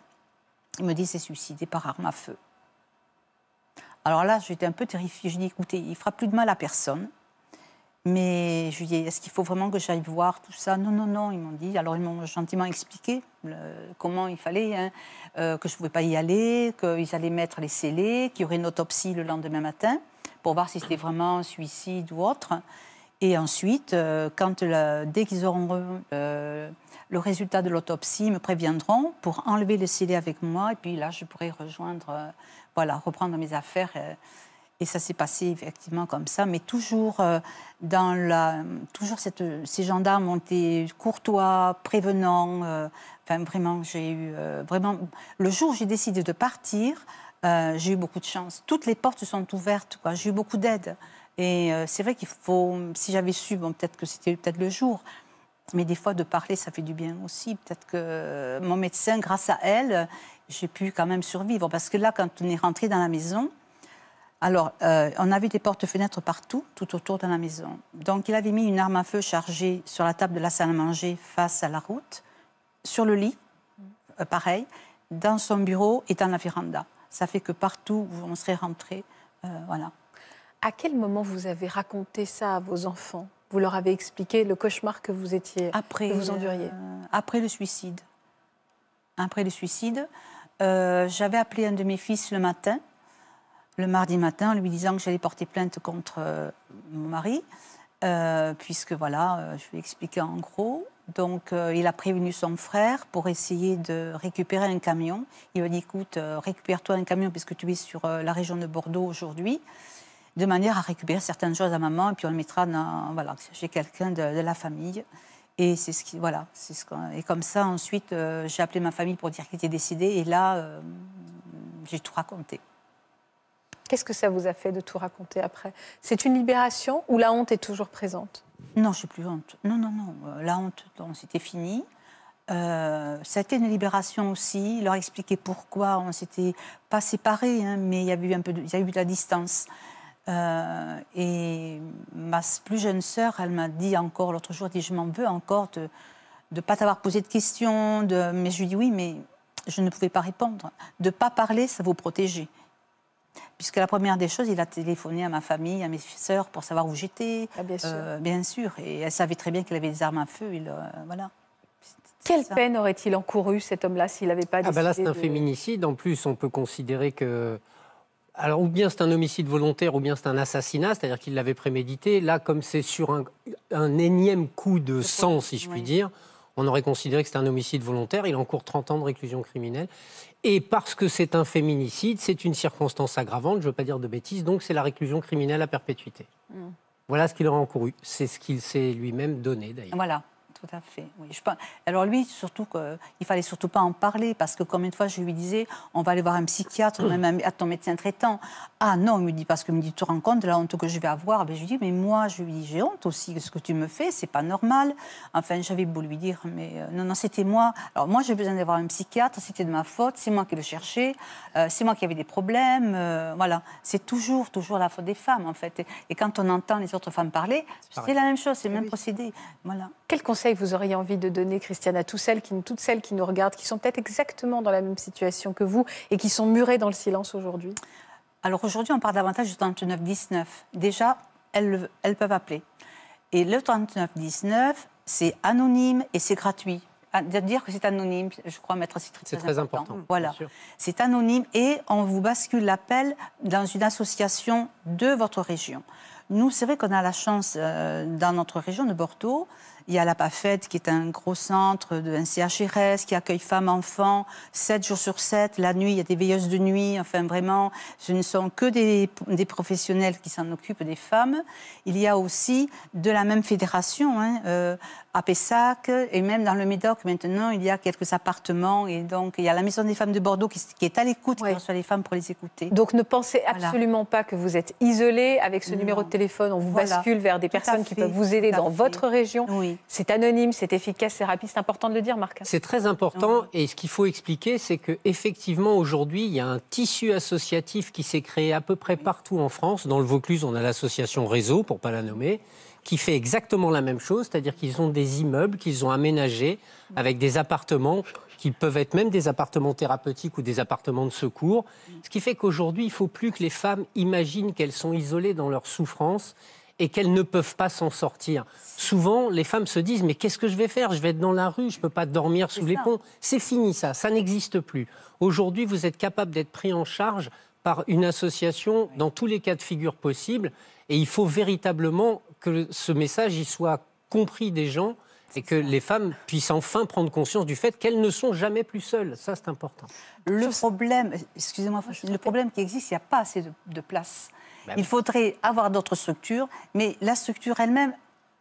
Il me dit, c'est suicidé par arme à feu. Alors là, j'étais un peu terrifiée. Je dis, écoutez, il fera plus de mal à personne. Mais je lui dis est-ce qu'il faut vraiment que j'aille voir tout ça Non, non, non, ils m'ont dit. Alors ils m'ont gentiment expliqué comment il fallait, hein, euh, que je ne pouvais pas y aller, qu'ils allaient mettre les scellés, qu'il y aurait une autopsie le lendemain matin pour voir si c'était vraiment un suicide ou autre. Et ensuite, euh, quand dès qu'ils auront euh, le résultat de l'autopsie, ils me préviendront pour enlever le CD avec moi. Et puis là, je pourrai rejoindre, euh, voilà, reprendre mes affaires. et ça s'est passé effectivement comme ça, mais toujours dans la, toujours cette, ces gendarmes ont été courtois, prévenants. Enfin, vraiment, j'ai eu vraiment le jour où j'ai décidé de partir, j'ai eu beaucoup de chance. Toutes les portes sont ouvertes. J'ai eu beaucoup d'aide. Et euh, c'est vrai qu'il faut, si j'avais su, bon, peut-être que c'était peut-être le jour, mais des fois de parler, ça fait du bien aussi. Peut-être que mon médecin, grâce à elle, j'ai pu quand même survivre. Parce que là, quand on est rentré dans la maison, alors, euh, on avait des portes-fenêtres partout, tout autour de la maison. Donc, il avait mis une arme à feu chargée sur la table de la salle à manger face à la route, sur le lit, euh, pareil, dans son bureau et dans la véranda. Ça fait que partout on serait rentré, voilà. À quel moment vous avez raconté ça à vos enfants Vous leur avez expliqué le cauchemar que vous étiez, après, que vous enduriez euh, Après le suicide. Après le suicide, euh, j'avais appelé un de mes fils le matin, le mardi matin, en lui disant que j'allais porter plainte contre euh, mon mari, puisque voilà, je lui ai en gros. Donc, il a prévenu son frère pour essayer de récupérer un camion. Il lui a dit, écoute, récupère-toi un camion puisque tu es sur la région de Bordeaux aujourd'hui de manière à récupérer certaines choses à maman, et puis on le mettra dans, voilà, chez quelqu'un de, la famille. Et c'est ce qui, voilà, c'est ce et comme ça, ensuite, euh, j'ai appelé ma famille pour dire qu'il était décédé, et là, euh, j'ai tout raconté. Qu'est-ce que ça vous a fait de tout raconter après C'est une libération ou la honte est toujours présente Non, je n'ai plus honte. Non, non, non. Euh, la honte, c'était fini. Euh, ça une libération aussi, leur expliquer pourquoi on s'était pas séparés, hein, mais il y, avait un peu il y a eu de la distance. Euh, et ma plus jeune sœur, elle m'a dit encore l'autre jour, dit, je m'en veux encore de ne pas t'avoir posé de questions. De... Mais je lui dis oui, mais je ne pouvais pas répondre. De ne pas parler, ça vous protégeait Puisque la première des choses, il a téléphoné à ma famille, à mes sœurs, pour savoir où j'étais. Ah, euh, bien, sûr. Et elle savait très bien qu'il avait des armes à feu. Il, euh, voilà. Quelle peine aurait-il encouru cet homme-là s'il n'avait pas ah ben Là, c'est un féminicide. En plus, on peut considérer que alors, ou bien c'est un homicide volontaire, ou bien c'est un assassinat, c'est-à-dire qu'il l'avait prémédité. Là, comme c'est sur un, énième coup de sang, si je puis dire, on aurait considéré que c'est un homicide volontaire. Il encourt 30 ans de réclusion criminelle. Et parce que c'est un féminicide, c'est une circonstance aggravante, je ne veux pas dire de bêtises, donc c'est la réclusion criminelle à perpétuité. Hmm. Voilà ce qu'il aurait encouru. C'est ce qu'il s'est lui-même donné, d'ailleurs. Voilà. Tout à fait. Alors lui, surtout qu'il ne fallait surtout pas en parler parce que comme une fois je lui disais, on va aller voir un psychiatre, même à ton médecin traitant. Ah non, il me dit parce que me dit tu te rends compte de la honte que je vais avoir. Ben, je lui dis mais moi je lui dis j'ai honte aussi de ce que tu me fais, c'est pas normal. Enfin j'avais beau lui dire mais euh, non non c'était moi. Alors moi j'ai besoin d'avoir un psychiatre, c'était de ma faute, c'est moi qui le cherchais, euh, c'est moi qui avais des problèmes, euh, voilà. C'est toujours toujours la faute des femmes en fait. Et, quand on entend les autres femmes parler, c'est la même chose, c'est le eh même procédé, voilà. Quel conseil vous auriez envie de donner, Christiane, à toutes celles qui, toutes celles qui nous regardent, qui sont peut-être exactement dans la même situation que vous et qui sont murées dans le silence aujourd'hui Alors aujourd'hui, on parle davantage du 39-19. Déjà, elles, elles peuvent appeler. Et le 39-19, c'est anonyme et c'est gratuit. à ah, dire que c'est anonyme, je crois, maître Citri, c'est très, important. Voilà. C'est anonyme et on vous bascule l'appel dans une association de votre région. Nous, c'est vrai qu'on a la chance euh, dans notre région de Bordeaux il y a la PAFED qui est un gros centre, de, un CHRS, qui accueille femmes, enfants, 7 jours sur 7. La nuit, il y a des veilleuses de nuit. Enfin, vraiment, ce ne sont que des, professionnels qui s'en occupent, des femmes. Il y a aussi, de la même fédération, hein, euh, à Pessac, et même dans le Médoc, maintenant, il y a quelques appartements. Et donc, il y a la Maison des femmes de Bordeaux qui, est à l'écoute, qui reçoit les femmes pour les écouter. Donc, ne pensez absolument pas que vous êtes isolé avec ce numéro de téléphone. On vous bascule vers des personnes qui peuvent vous aider dans votre région. Oui. C'est anonyme, c'est efficace, c'est rapide. C'est important de le dire, Marc. C'est très important. Et ce qu'il faut expliquer, c'est qu'effectivement, aujourd'hui, il y a un tissu associatif qui s'est créé à peu près partout en France. Dans le Vaucluse, on a l'association Réseau, pour ne pas la nommer qui fait exactement la même chose, c'est-à-dire qu'ils ont des immeubles qu'ils ont aménagés avec des appartements qui peuvent être même des appartements thérapeutiques ou des appartements de secours. Ce qui fait qu'aujourd'hui, il ne faut plus que les femmes imaginent qu'elles sont isolées dans leur souffrance et qu'elles ne peuvent pas s'en sortir. Souvent, les femmes se disent Mais qu'est-ce que je vais faire Je vais être dans la rue, je ne peux pas dormir sous les ponts. C'est fini, ça. Ça n'existe plus. Aujourd'hui, vous êtes capable d'être pris en charge par une association dans tous les cas de figure possibles. Et il faut véritablement que ce message y soit compris des gens et que les femmes puissent enfin prendre conscience du fait qu'elles ne sont jamais plus seules. Ça, c'est important. Le problème, excusez-moi, le problème qui existe, il n'y a pas assez de place il faudrait avoir d'autres structures, mais la structure elle-même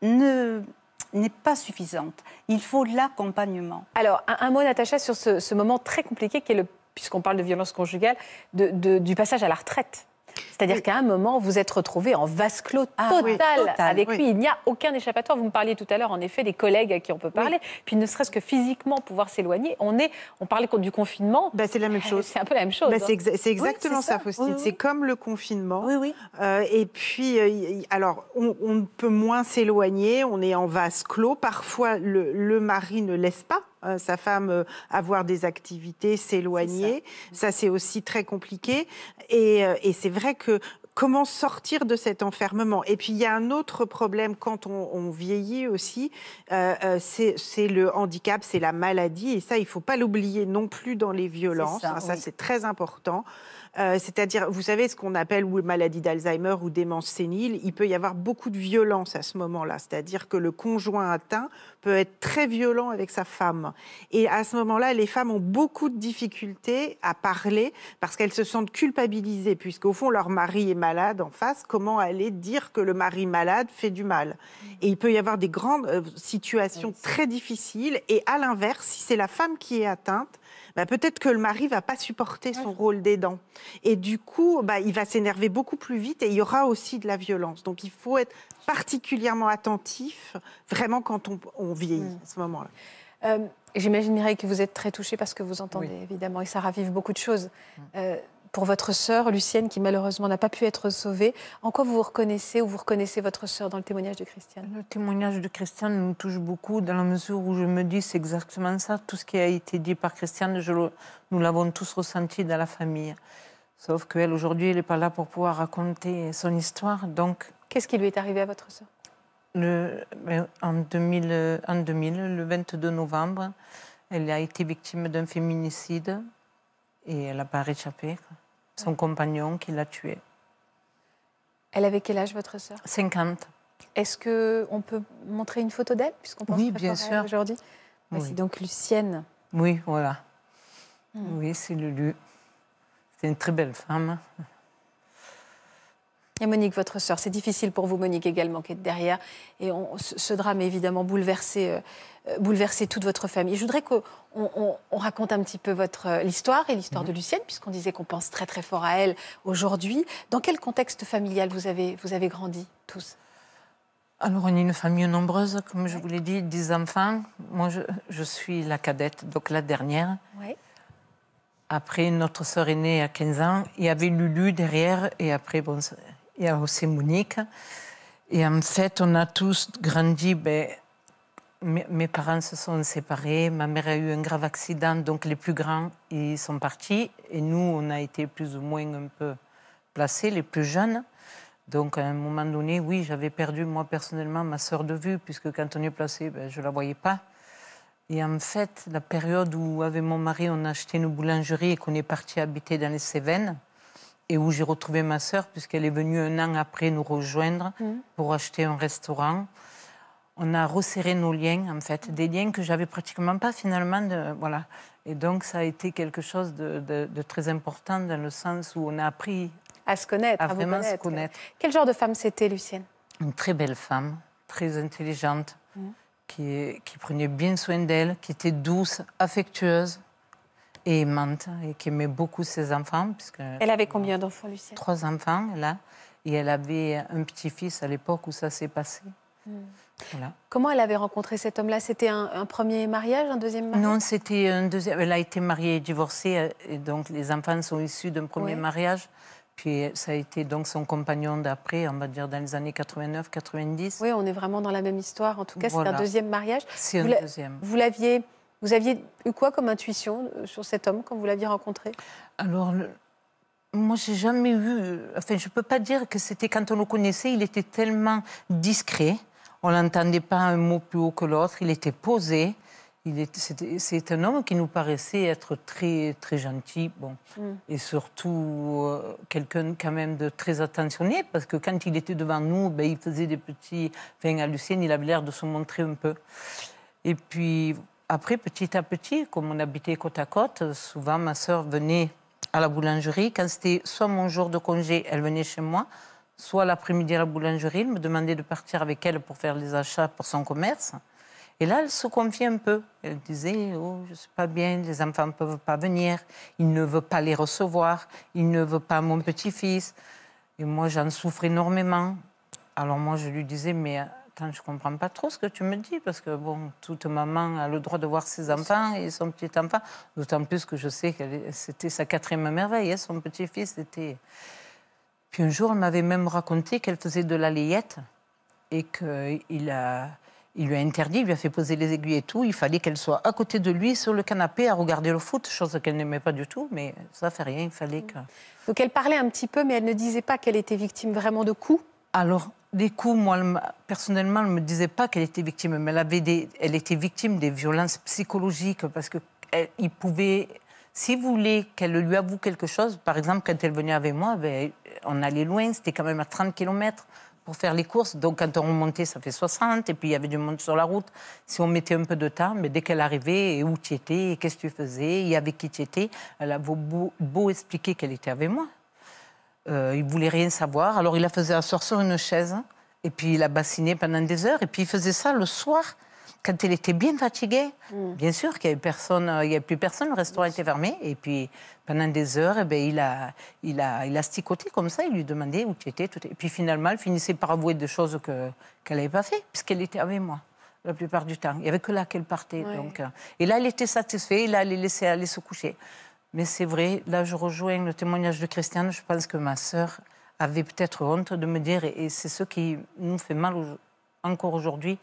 n'est pas suffisante. Il faut l'accompagnement. Alors, un, mot, Natacha, sur ce, moment très compliqué puisqu'on parle de violence conjugale, du passage à la retraite c'est-à-dire qu'à un moment, vous êtes retrouvé en vase clos ah total, avec lui. Il n'y a aucun échappatoire. Vous me parliez tout à l'heure, en effet, des collègues à qui on peut parler. Puis ne serait-ce que physiquement pouvoir s'éloigner. On est, on parlait du confinement. Bah, c'est la même chose. C'est un peu la même chose. Bah, c'est, hein. exactement ça, Faustine. C'est comme le confinement. Euh, et puis, euh, alors, on, on, peut moins s'éloigner. On est en vase clos. Parfois, le mari ne laisse pas euh, sa femme euh, avoir des activités, s'éloigner. Ça, c'est aussi très compliqué. Euh, et, c'est vrai que comment sortir de cet enfermement. Et puis il y a un autre problème quand on, vieillit aussi, c'est le handicap, c'est la maladie. Et ça, il ne faut pas l'oublier non plus dans les violences. ça c'est très important. Euh, c'est-à-dire, vous savez, ce qu'on appelle ou maladie d'Alzheimer ou démence sénile, il peut y avoir beaucoup de violence à ce moment-là. C'est-à-dire que le conjoint atteint peut être très violent avec sa femme. Et à ce moment-là, les femmes ont beaucoup de difficultés à parler parce qu'elles se sentent culpabilisées, puisqu'au fond, leur mari est malade en face. Comment aller dire que le mari malade fait du mal Et il peut y avoir des grandes euh, situations très difficiles. Et à l'inverse, si c'est la femme qui est atteinte, bah, peut-être que le mari va pas supporter son rôle rôle d'aidant. Et du coup, bah, il va s'énerver beaucoup plus vite et il y aura aussi de la violence. Donc il faut être particulièrement attentif, vraiment quand on, vieillit mm. à ce moment-là. Euh, J'imagine, Mireille, que vous êtes très touchée parce que vous entendez évidemment et ça ravive beaucoup de choses. Mm. Euh, pour votre sœur Lucienne qui malheureusement n'a pas pu être sauvée. En quoi vous vous reconnaissez ou vous reconnaissez votre sœur dans le témoignage de Christiane Le témoignage de Christiane nous touche beaucoup dans la mesure où je me dis c'est exactement ça. Tout ce qui a été dit par Christiane, nous l'avons tous ressenti dans la famille. Sauf qu'elle aujourd'hui, elle n'est pas là pour pouvoir raconter son histoire. Donc, qu'est-ce qui lui est arrivé à votre sœur le, ben, en, 2000, en 2000, le 22 novembre, elle a été victime d'un féminicide et elle n'a pas réchappé son compagnon qui l'a tuée. Elle avait quel âge, votre sœur 50. Est-ce qu'on peut montrer une photo d'elle, puisqu'on pense oui, bien sûr. C'est donc Lucienne. Oui, voilà. Hmm. Oui, c'est Lulu. C'est une très belle femme. Monique, votre sœur. C'est difficile pour vous, Monique, également, qui êtes derrière. Et on, ce drame, évidemment, bouleversé, euh, euh, bouleversé toute votre famille. Je voudrais qu'on on, raconte un petit peu votre euh, l'histoire et l'histoire mhm. de Lucienne, puisqu'on disait qu'on pense très très fort à elle aujourd'hui. Dans quel contexte familial vous avez, vous avez grandi tous alors, on est une famille nombreuse, comme je vous l'ai dit, 10 enfants. Moi, je, suis la cadette, donc la dernière. Après, notre sœur aînée à 15 ans. Il y avait Lulu derrière, et après, bon, il y a aussi Monique. Et en fait, on a tous grandi. Ben, mes parents se sont séparés, ma mère a eu un grave accident, donc les plus grands, ils sont partis. Et nous, on a été plus ou moins un peu placés, les plus jeunes. Donc à un moment donné, oui, j'avais perdu moi personnellement ma soeur de vue, puisque quand on est placé, ben, je ne la voyais pas. Et en fait, la période où avec mon mari, on a acheté une boulangerie et qu'on est parti habiter dans les Cévennes, et où j'ai retrouvé ma sœur, puisqu'elle est venue un an après nous rejoindre mm. pour acheter un restaurant. On a resserré nos liens, en fait, des liens que j'avais pratiquement pas finalement. De, voilà. Et donc, ça a été quelque chose de, très important dans le sens où on a appris à se connaître, à, vraiment se connaître. Quel genre de femme c'était, Lucienne Une très belle femme, très intelligente, mm. qui prenait bien soin d'elle, qui était douce, affectueuse et et qui aimait beaucoup ses enfants. Puisque elle avait combien d'enfants, Lucie Trois enfants, là. Et elle avait un petit-fils à l'époque où ça s'est passé. Hmm. Voilà. Comment elle avait rencontré cet homme-là C'était un, premier mariage, un deuxième mariage Non, c'était un deuxième. Elle a été mariée et divorcée, euh, et donc les enfants sont issus d'un premier mariage. Puis euh, ça a été donc son compagnon d'après, on va dire dans les années 89-90. Oui, on est vraiment dans la même histoire. En tout cas, c'est un deuxième mariage. C'est un deuxième. Vous l'aviez vous aviez eu quoi comme intuition euh, sur cet homme quand vous l'aviez rencontré Alors, moi, moi, j'ai jamais eu. Enfin, je ne peux pas dire que c'était quand on le connaissait, il était tellement discret. On n'entendait pas un mot plus haut que l'autre. Il était posé. C'est un homme qui nous paraissait être très, très gentil, bon, mm. et surtout euh, quelqu'un quand même de très attentionné, parce que quand il était devant nous, ben, il faisait des petits... Enfin, à Lucienne, il avait l'air de se montrer un peu. Et puis, après, petit à petit, comme on habitait côte à côte, souvent ma sœur venait à la boulangerie. Quand c'était soit mon jour de congé, elle venait chez moi, soit l'après-midi à la boulangerie, elle me demandait de partir avec elle pour faire les achats pour son commerce. Et là, elle se confiait un peu. Elle disait Oh, je ne suis pas bien, les enfants ne peuvent pas venir, il ne veut pas les recevoir, il ne veut pas mon petit-fils. Et moi, j'en souffre énormément. Alors moi, je lui disais Mais attends, je comprends pas trop ce que tu me dis, parce que bon, toute maman a le droit de voir ses enfants et son petit-enfant, d'autant plus que je sais que c'était sa quatrième merveille, hein, son petit-fils était... Puis un jour, elle m'avait même raconté qu'elle faisait de la layette et qu'il a... Il lui a interdit, il lui a fait poser les aiguilles et tout. Il fallait qu'elle soit à côté de lui, sur le canapé, à regarder le foot, chose qu'elle n'aimait pas du tout, mais ça fait rien, il fallait que... Donc elle parlait un petit peu, mais elle ne disait pas qu'elle était victime vraiment de coups Alors, coups, moi, personnellement, elle ne me disait pas qu'elle était victime, mais elle, avait des, elle était victime des violences psychologiques parce qu'il pouvait. si vous voulez qu'elle lui avoue quelque chose, par exemple, quand elle venait avec moi, ben, on allait loin, c'était quand même à 30 km pour faire les courses. Donc, quand on remontait, ça fait 60, et puis il y avait du monde sur la route. Si on mettait un peu de temps, mais ben, dès qu'elle arrivait, et où tu étais, qu'est-ce que tu faisais, et avec qui tu étais, elle avait beau expliquer qu'elle était avec moi. Euh, il voulait rien savoir. Alors il la faisait assortir sur une chaise et puis il la bassinait pendant des heures. Et puis il faisait ça le soir quand elle était bien fatiguée. Mm. Bien sûr qu'il n'y avait, personne, euh, plus personne, le restaurant était fermé. Et puis pendant des heures, et eh ben, il, a, il, a, il sticoté comme ça, il lui demandait où tu étais. Tout... Et puis finalement, elle finissait par avouer des choses que, qu'elle n'avait pas fait puisqu'elle était avec moi la plupart du temps. Il n'y avait que là qu'elle partait. Donc, euh. et là, elle était satisfaite, Il elle allait aller se coucher. Mais c'est vrai, là je rejoins le témoignage de Christiane, je pense que ma sœur avait peut-être honte de me dire, et c'est ce qui nous fait mal encore aujourd'hui,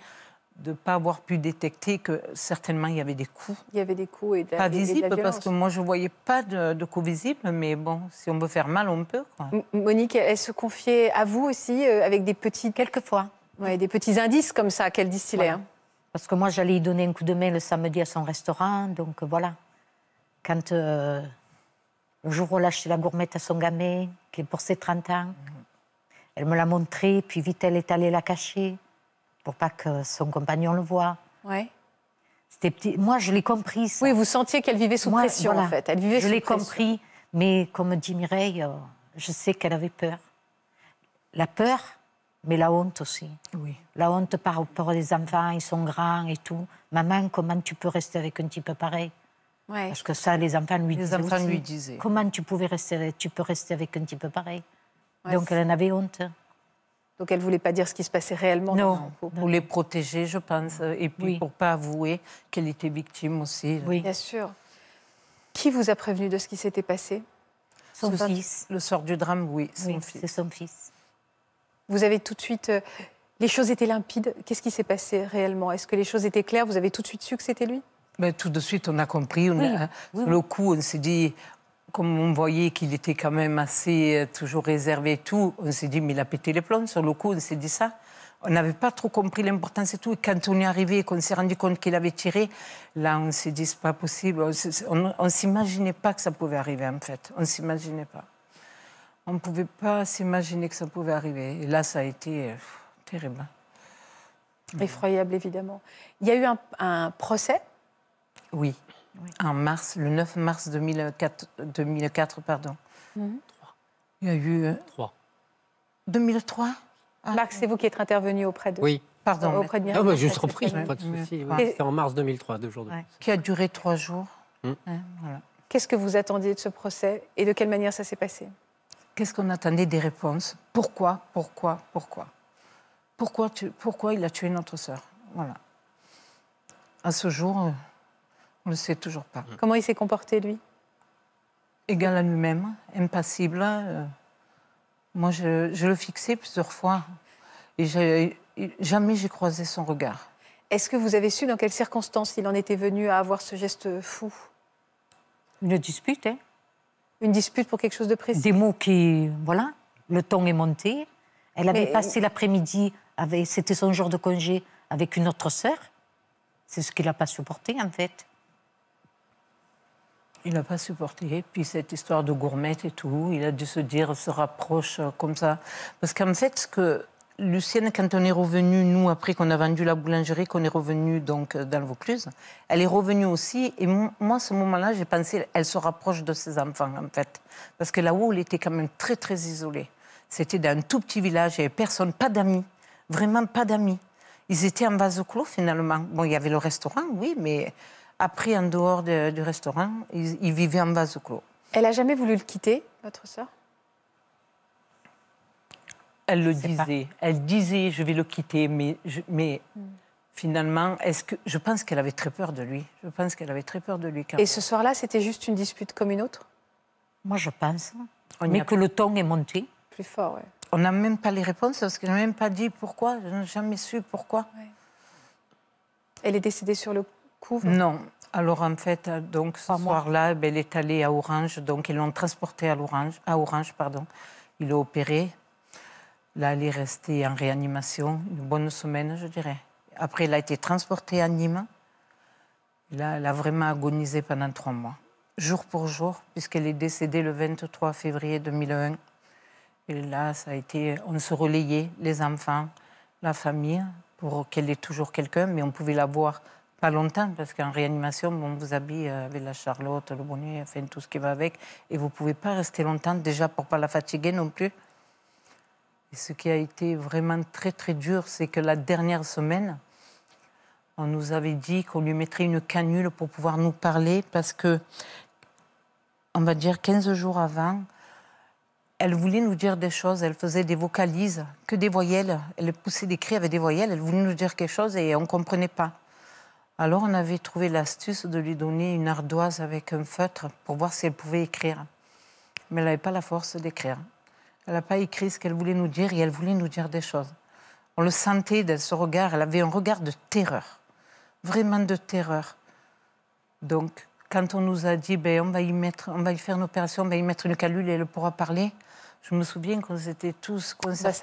de ne pas avoir pu détecter que certainement il y avait des coups. Il y avait des coups et de, Pas visibles, parce que moi je ne voyais pas de, coups visibles, mais bon, si on veut faire mal, on peut. Monique, elle, se confiait à vous aussi, euh, avec des petits. Quelquefois. Ouais, des petits indices comme ça qu'elle distillait. Hein. Parce que moi j'allais y donner un coup de main le samedi à son restaurant, donc voilà. Quand euh, le jour où la gourmette à son gamin, qui est pour ses 30 ans, mhm. elle me l'a montré, puis vite elle est allée la cacher pour pas que son compagnon le voie. Ouais. C'était petit. Moi, je l'ai compris. Oui, vous sentiez qu'elle vivait sous pression, en fait. Elle vivait je l'ai compris, mais comme dit Mireille, euh, je sais qu'elle avait peur. La peur, mais la honte aussi. Oui. La honte par rapport aux enfants, ils sont grands et tout. Maman, comment tu peux rester avec un type pareil parce que ça, les enfants lui, disaient, lui Comment tu pouvais rester, tu peux rester avec un type pareil Donc elle en avait honte. Donc elle voulait pas dire ce qui se passait réellement. Non, pour les protéger, je pense, euh, et puis pour pas avouer qu'elle était victime aussi. Oui, bien sûr. Qui vous a prévenu de ce qui s'était passé Son fils. Le sort du drame, oui, fils. C'est son fils. Vous avez tout de suite. Euh, les choses étaient limpides. Qu'est-ce qui s'est passé réellement Est-ce que les choses étaient claires Vous avez tout de suite su que c'était lui mais tout de suite, on a compris. On Le coup, on s'est dit, comme on voyait qu'il était quand même assez euh, toujours réservé et tout, on s'est dit, mais il a pété les plombs. Sur le coup, on s'est dit ça. On n'avait pas trop compris l'importance et tout. Et quand on est arrivé et qu'on s'est rendu compte qu'il avait tiré, là, on s'est dit, c'est pas possible. On ne s'imaginait pas que ça pouvait arriver, en fait. On ne s'imaginait pas. On ne pouvait pas s'imaginer que ça pouvait arriver. Et là, ça a été euh, terrible. Effroyable, évidemment. Il y a eu un procès oui. En mars, le 9 mars 2004, 2004 pardon. Mhm. Il y a eu... 3. Euh, 2003 ah. Marc, c'est vous qui êtes intervenu auprès de... Oui. Pardon. Euh, auprès de non, mais ah, bah, je repris, pas de souci. en mars 2003, deux jours de Qui a duré trois jours. Hmm. Hein, Qu'est-ce que vous attendiez de ce procès et de quelle manière ça s'est passé Qu'est-ce qu'on attendait des réponses Pourquoi Pourquoi Pourquoi Pourquoi, tu... Pourquoi il a tué notre sœur Voilà. À ce jour, euh, on ne sait toujours pas. Mm. Comment il s'est comporté, lui Égal à lui-même, impassible. Euh, moi, je, le fixais plusieurs fois. Et jamais j'ai croisé son regard. Est-ce que vous avez su dans quelles circonstances il en était venu à avoir ce geste fou Une dispute, hein Une dispute pour quelque chose de précis Des mots qui. Voilà, le ton est monté. Elle avait passé l'après-midi, c'était son jour de congé, avec une autre sœur. C'est ce qu'il n'a pas supporté, en fait. Il n'a pas supporté. Puis cette histoire de gourmette et tout, il a dû se dire, se rapproche euh, comme ça. Parce qu'en fait, ce que Lucienne, quand on est revenu, nous, après qu'on a vendu la boulangerie, qu'on est revenu donc euh, dans le Vaucluse, elle est revenue aussi. Et moi, ce moment-là, j'ai pensé, elle se rapproche de ses enfants, en fait. Parce que là-haut, elle était quand même très, très isolée. C'était dans un tout petit village, il n'y avait personne, pas d'amis. Vraiment pas d'amis. Ils étaient en vase clos, finalement. Bon, il y avait le restaurant, oui, mais appris en dehors du restaurant. il vivait en vase clos. Elle a jamais voulu le quitter, votre sœur Elle le disait. Elle disait, je vais le quitter, mais, mais hmm. finalement, est-ce que je pense qu'elle avait très peur de lui. Je pense qu'elle avait très peur de lui. Et ce soir-là, c'était juste une dispute comme une autre Moi, je pense. mais que le ton est monté. Plus fort, oui. On n'a même pas les réponses parce qu'elle n'a même pas dit pourquoi. Je n'ai jamais su pourquoi. Elle est décédée sur le non. Alors en fait, donc ce soir-là, ben, elle est allée à Orange, donc ils l'ont transportée à Orange, à Orange, pardon. Il a opéré. Là, elle est restée en réanimation une bonne semaine, je dirais. Après, elle a été transportée à Nîmes. Là, elle a vraiment agonisé pendant trois mois, jour pour jour, puisqu'elle est décédée le 23 février 2001. Et là, ça a été, on se relayait, les enfants, la famille, pour qu'elle ait toujours quelqu'un, mais on pouvait la voir pas longtemps, parce qu'en réanimation, on vous habille euh, avec la charlotte, le bonnet, enfin tout ce qui va avec, et vous ne pouvez pas rester longtemps, déjà pour ne pas la fatiguer non plus. Et ce qui a été vraiment très très dur, c'est que la dernière semaine, on nous avait dit qu'on lui mettrait une canule pour pouvoir nous parler, parce que, on va dire 15 jours avant, elle voulait nous dire des choses, elle faisait des vocalises, que des voyelles, elle poussait des cris avec des voyelles, elle voulait nous dire quelque chose et on ne comprenait pas. Alors on avait trouvé l'astuce de lui donner une ardoise avec un feutre pour voir si elle pouvait écrire. Mais elle n'avait pas la force d'écrire. Elle n'a pas écrit ce qu'elle voulait nous dire et elle voulait nous dire des choses. On le sentait dans ce regard. Elle avait un regard de terreur, vraiment de terreur. Donc, quand on nous a dit, ben, on va y mettre, on va y faire une opération, on va y mettre une calule et elle pourra parler. Je me souviens qu'on était tous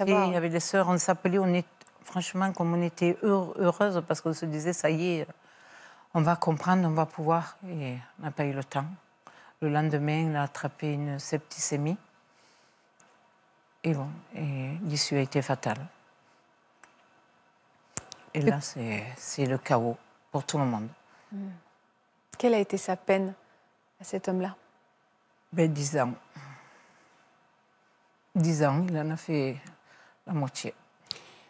y avait des sœurs, on s'appelait, on est franchement comme on était heureuse parce qu'on se disait, ça y est, on va comprendre, on va pouvoir. Et on n'a pas eu le temps. Le lendemain, il a attrapé une septicémie. Et bon, et l'issue a été fatale. Et là, c'est le chaos pour tout le monde. Hmm. Quelle a été sa peine à cet homme-là ben, dix ans. Dix ans, il en a fait la moitié.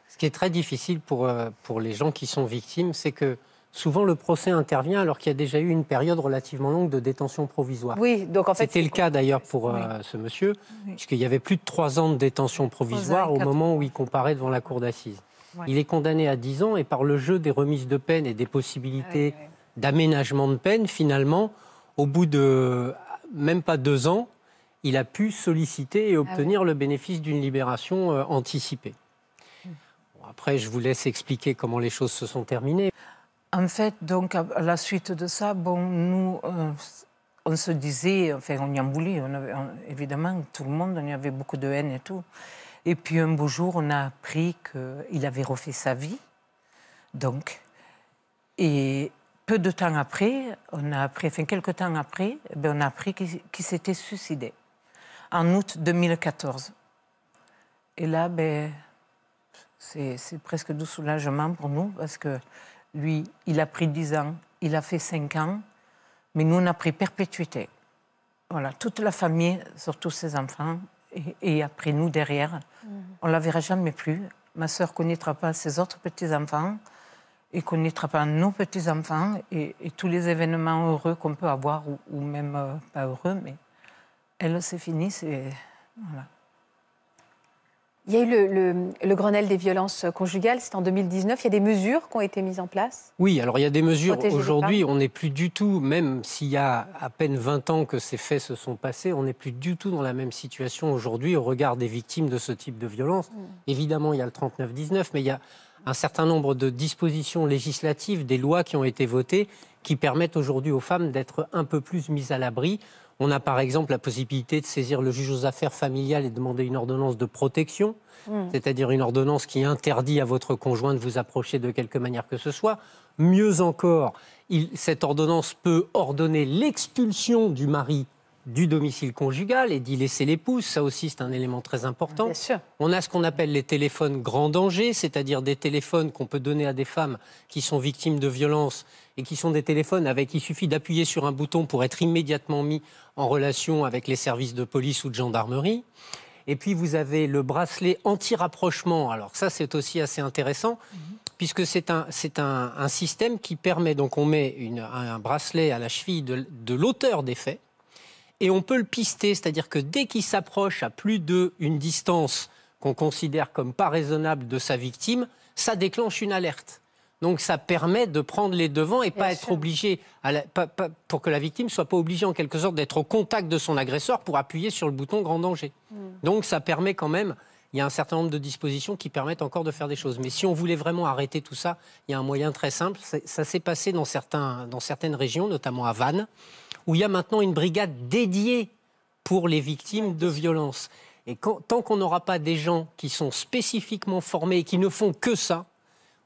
Ce qui est très difficile pour, euh, pour les gens qui sont victimes, c'est que souvent le procès intervient alors qu'il y a déjà eu une période relativement longue de détention provisoire. Oui, donc C'était le cas d'ailleurs pour euh, ce monsieur, puisqu'il y avait plus de trois ans de détention provisoire au moment où il comparait devant la cour d'assises. Il est condamné à 10 ans et par le jeu des remises de peine et des possibilités d'aménagement de peine, finalement, au bout de même pas deux ans, il a pu solliciter et ah obtenir le bénéfice d'une libération euh, anticipée. Hum. après, je vous laisse expliquer comment les choses se sont terminées. En fait, donc, à la suite de ça, bon, nous, euh, on se disait, enfin, on y en voulait, on évidemment, tout le monde, on y avait beaucoup de haine et tout. Et puis, un beau jour, on a appris qu'il avait refait sa vie, donc. Et peu de temps après, on a appris, enfin, quelques temps après, eh ben on a appris qu'il s'était suicidé, en août 2014. Et là, ben, c'est presque du soulagement pour nous, parce que lui, il a pris 10 ans, il a fait 5 ans, mais nous, on a pris perpétuité. Voilà, toute la famille, surtout ses enfants, et, après nous, derrière, mhm. on ne la verra jamais plus. Ma sœur ne connaîtra pas ses autres petits-enfants et connaîtra pas nos petits-enfants et, tous les événements heureux qu'on peut avoir, ou, même euh, pas heureux, mais elle, c'est fini, c'est... Voilà. Il y a eu le, Grenelle des violences conjugales, c'est en 2019. Il y a des mesures qui ont été mises en place Oui, alors il y a des mesures. Aujourd'hui, on n'est plus du tout, même s'il y a à peine 20 ans que ces faits se sont passés, on n'est plus du tout dans la même situation aujourd'hui au regard des victimes de ce type de violence. Mm. Évidemment, il y a le 39-19, mais il y a un certain nombre de dispositions législatives, des lois qui ont été votées, qui permettent aujourd'hui aux femmes d'être un peu plus mises à l'abri on a par exemple la possibilité de saisir le juge aux affaires familiales et demander une ordonnance de protection, hmm. c'est-à-dire une ordonnance qui interdit à votre conjoint de vous approcher de quelque manière que ce soit. Mieux encore, cette ordonnance peut ordonner l'expulsion du mari du domicile conjugal et d'y laisser l'épouse. Ça aussi, c'est un élément très important. On a ce qu'on appelle les téléphones grand danger, c'est-à-dire des téléphones qu'on peut donner à des femmes qui sont victimes de violences et qui sont des téléphones avec il suffit d'appuyer sur un bouton pour être immédiatement mis en relation avec les services de police ou de gendarmerie. Et puis vous avez le bracelet anti-rapprochement. Alors ça, c'est aussi assez intéressant. Puisque c'est un, un, système qui permet, donc on met un bracelet à la cheville de, de l'auteur des faits, et on peut le pister, c'est-à-dire que dès qu'il s'approche à plus d'une distance qu'on considère comme pas raisonnable de sa victime, ça déclenche une alerte. Donc ça permet de prendre les devants et pas être obligé, pour que la victime soit pas obligée en quelque sorte d'être au contact de son agresseur pour appuyer sur le bouton grand danger. Mm. Donc ça permet quand même, il y a un certain nombre de dispositions qui permettent encore de faire des choses. Mais si on voulait vraiment arrêter tout ça, il y a un moyen très simple. Ça s'est passé dans, certaines régions, notamment à Vannes, où il y a maintenant une brigade dédiée pour les victimes de violences. Et tant qu'on n'aura pas des gens qui sont spécifiquement formés et qui ne font que ça,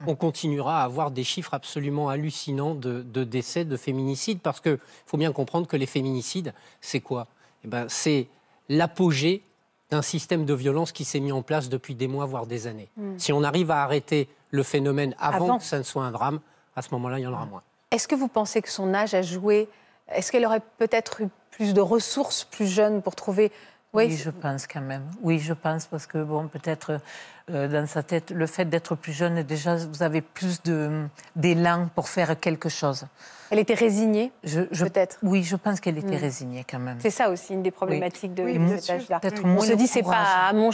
on continuera à avoir des chiffres absolument hallucinants de, décès, de féminicides, parce qu'il faut bien comprendre que les féminicides, c'est quoi eh ben, C'est l'apogée d'un système de violence qui s'est mis en place depuis des mois, voire des années. Hmm. Si on arrive à arrêter le phénomène avant, que ça ne soit un drame, à ce moment-là, il y en aura hmm. moins. Est-ce que vous pensez que son âge a joué Est-ce qu'elle aurait peut-être eu plus de ressources plus jeunes pour trouver oui, oui, je pense quand même. Oui, je pense parce que bon, peut-être euh, dans sa tête le fait d'être plus jeune, déjà, vous avez plus d'élan pour faire quelque chose. Elle était résignée, je, peut-être. Oui, je pense qu'elle était hmm. résignée quand même. C'est ça aussi une des problématiques de, cet âge-là. On se dit c'est pas à mon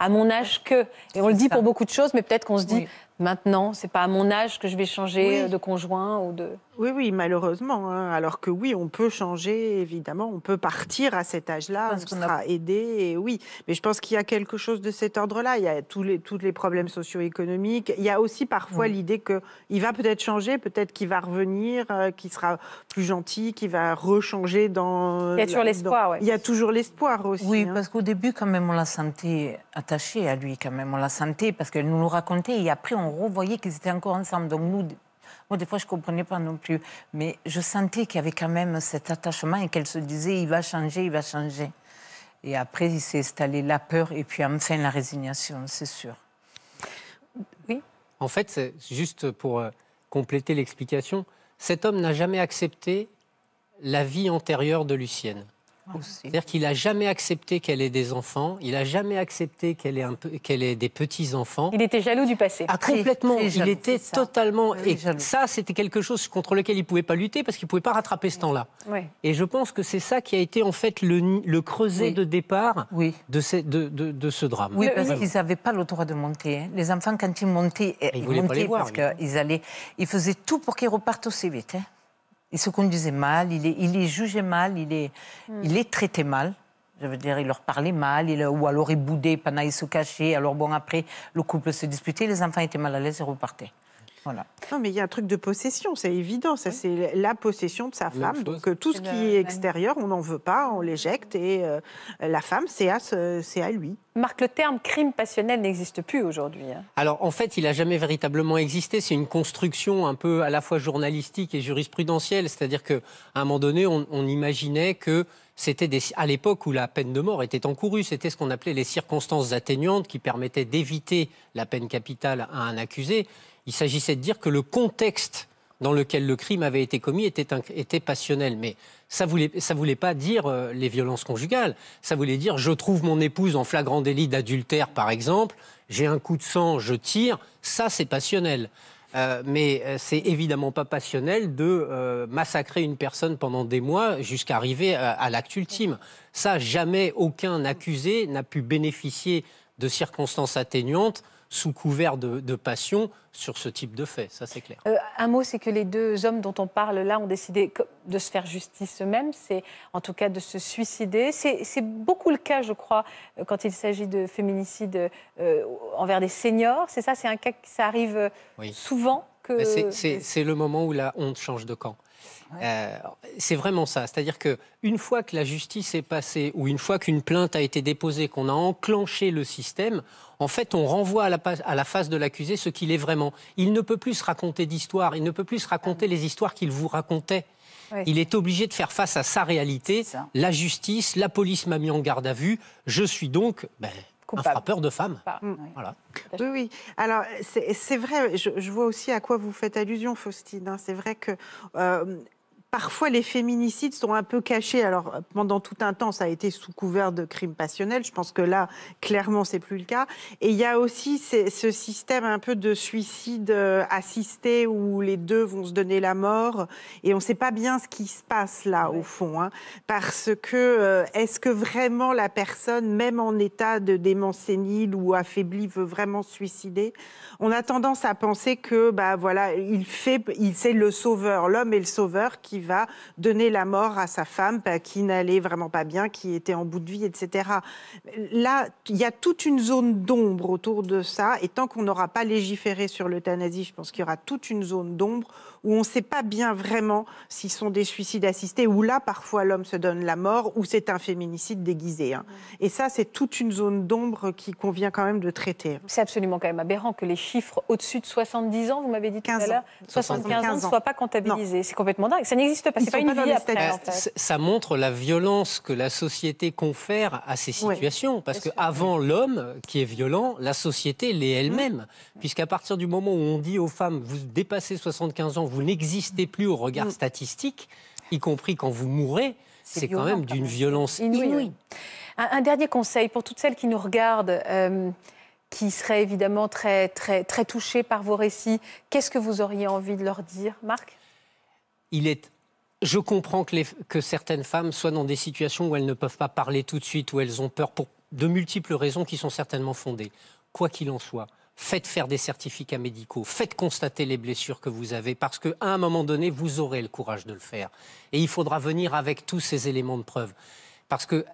à, mon âge que. Et on le dit pour beaucoup de choses, mais peut-être qu'on se dit maintenant, c'est pas à mon âge que je vais changer euh, de conjoint ou de. Oui, oui, malheureusement. Hein. Alors que oui, on peut changer, évidemment, on peut partir à cet âge-là, on sera aidé, et oui. Mais je pense qu'il y a quelque chose de cet ordre-là. Il y a tous les, tous les problèmes socio-économiques. Il y a aussi parfois l'idée qu'il va peut-être changer, peut-être qu'il va revenir. Euh, qui sera plus gentil, qui va rechanger dans... Il y a toujours l'espoir, oui. Il y a toujours l'espoir aussi. Oui, hein. parce qu'au début, quand même, on l'a sentait attachée à lui, quand même, on l'a sentait, parce qu'elle nous le racontait, et après, on revoyait qu'ils étaient encore ensemble. Donc nous, moi, des fois, je ne comprenais pas non plus. Mais je sentais qu'il y avait quand même cet attachement et qu'elle se disait, il va changer, il va changer. Et après, il s'est installé la peur et puis enfin la résignation, c'est sûr. Oui. En fait, juste pour euh, compléter l'explication, cet homme n'a jamais accepté la vie antérieure de Lucienne. C'est-à-dire qu'il n'a jamais accepté qu'elle ait des enfants, il n'a jamais accepté qu'elle ait, des petits-enfants. Il était jaloux du passé. Ah, complètement, il était totalement... ça, c'était quelque chose contre lequel il ne pouvait pas lutter parce qu'il ne pouvait pas rattraper ce temps-là. Et je pense que c'est ça qui a été en fait le, le creuset de départ de, ce drame. Oui, parce qu'ils n'avaient pas le droit de monter. Hein. Les enfants, quand ils montaient, ah, ils, montaient voir, parce qu'ils allaient... Ils faisaient tout pour qu'ils repartent aussi vite. Hein il se conduisait mal, il les, il jugeait mal, il les, hmm. il est traitait mal. Je veux dire, il leur parlait mal, ou alors il boudait, pendant se cachaient. Alors bon, après, le couple se disputait, les enfants étaient mal à l'aise et repartaient. Non, mais il y a un truc de possession, c'est évident. Ça, c'est la possession de sa femme. Donc euh, tout ce qui est extérieur, on n'en veut pas, on l'éjecte et euh, la femme, c'est à, c'est à lui. Marc, le terme crime passionnel n'existe plus aujourd'hui. Hein. Alors en fait, il n'a jamais véritablement existé. C'est une construction un peu à la fois journalistique et jurisprudentielle. C'est-à-dire qu'à un moment donné, on, on imaginait que c'était des... à l'époque où la peine de mort était encourue, c'était ce qu'on appelait les circonstances atténuantes qui permettaient d'éviter la peine capitale à un accusé. Il s'agissait de dire que le contexte dans lequel le crime avait été commis était, passionnel. Mais ça ne voulait, pas dire euh, les violences conjugales. Ça voulait dire je trouve mon épouse en flagrant délit d'adultère, par exemple, j'ai un coup de sang, je tire. Ça, c'est passionnel. Euh, mais ce euh, c'est évidemment pas passionnel de massacrer une personne pendant des mois jusqu'à arriver à l'acte ultime. Ça, jamais aucun accusé n'a pu bénéficier de circonstances atténuantes sous couvert de, passion sur ce type de fait, ça c'est clair. Euh, un mot, c'est que les deux hommes dont on parle là ont décidé de se faire justice eux-mêmes, c'est en tout cas de se suicider. C'est beaucoup le cas, je crois, euh, quand il s'agit de féminicide euh, envers des seniors. C'est ça, c'est un cas qui ça arrive souvent. C'est le moment où la honte change de camp. Euh, c'est vraiment ça. C'est-à-dire que une fois que la justice est passée ou une fois qu'une plainte a été déposée, qu'on a enclenché le système, en fait, on renvoie à la, face de l'accusé ce qu'il est vraiment. Il ne peut plus se raconter d'histoire. Il ne peut plus se raconter ah les histoires qu'il vous racontait. Il est obligé de faire face à sa réalité. La justice, la police m'a mis en garde à vue. Je suis donc ben, Coupable. Un frappeur de femmes. Mm. Oui, oui. Alors, c'est vrai, je, vois aussi à quoi vous faites allusion, Faustine. Hein. C'est vrai que euh, parfois les féminicides sont un peu cachés. Alors pendant tout un temps, ça a été sous couvert de crimes passionnels. Je pense que là, clairement, c'est plus le cas. Et il y a aussi ce système un peu de suicide euh, assisté où les deux vont se donner la mort et on ne sait pas bien ce qui se passe là au fond, hein. parce que euh, est-ce que vraiment la personne, même en état de démence sénile ou affaiblie, veut vraiment se suicider On a tendance à penser que bah voilà, il fait, il c'est le sauveur, l'homme est le sauveur qui va donner la mort à sa femme bah, qui n'allait vraiment pas bien, qui était en bout de vie, etc. Là, il y a toute une zone d'ombre autour de ça, et tant qu'on n'aura pas légiféré sur l'euthanasie, je pense qu'il y aura toute une zone d'ombre où on ne sait pas bien vraiment s'ils sont des suicides assistés, où là, parfois, l'homme se donne la mort, ou c'est un féminicide déguisé. Hein. Et ça, c'est toute une zone d'ombre qui convient quand même de traiter. C'est absolument quand même aberrant que les chiffres au-dessus de 70 ans, vous m'avez dit tout à l'heure, 75 ans ne soient pas comptabilisés. C'est complètement dingue. Ça n'existe pas. C'est pas une Ça montre la violence que la société confère à ces situations. Parce qu'avant l'homme qui est violent, la société l'est elle-même. Mm. Puisqu'à partir du moment où on dit aux femmes, vous dépassez 75 ans, vous n'existez plus au regard mm. statistique, y compris quand vous mourrez, c'est quand même d'une violence inouïe. Un, dernier conseil pour toutes celles qui nous regardent, euh, qui seraient évidemment très, très, très touchées par vos récits, qu'est-ce que vous auriez envie de leur dire, Marc Il est je comprends que, que, certaines femmes soient dans des situations où elles ne peuvent pas parler tout de suite, où elles ont peur pour de multiples raisons qui sont certainement fondées. Quoi qu'il en soit, faites faire des certificats médicaux, faites constater les blessures que vous avez, parce qu'à un moment donné, vous aurez le courage de le faire. Et il faudra venir avec tous ces éléments de preuve. Parce que,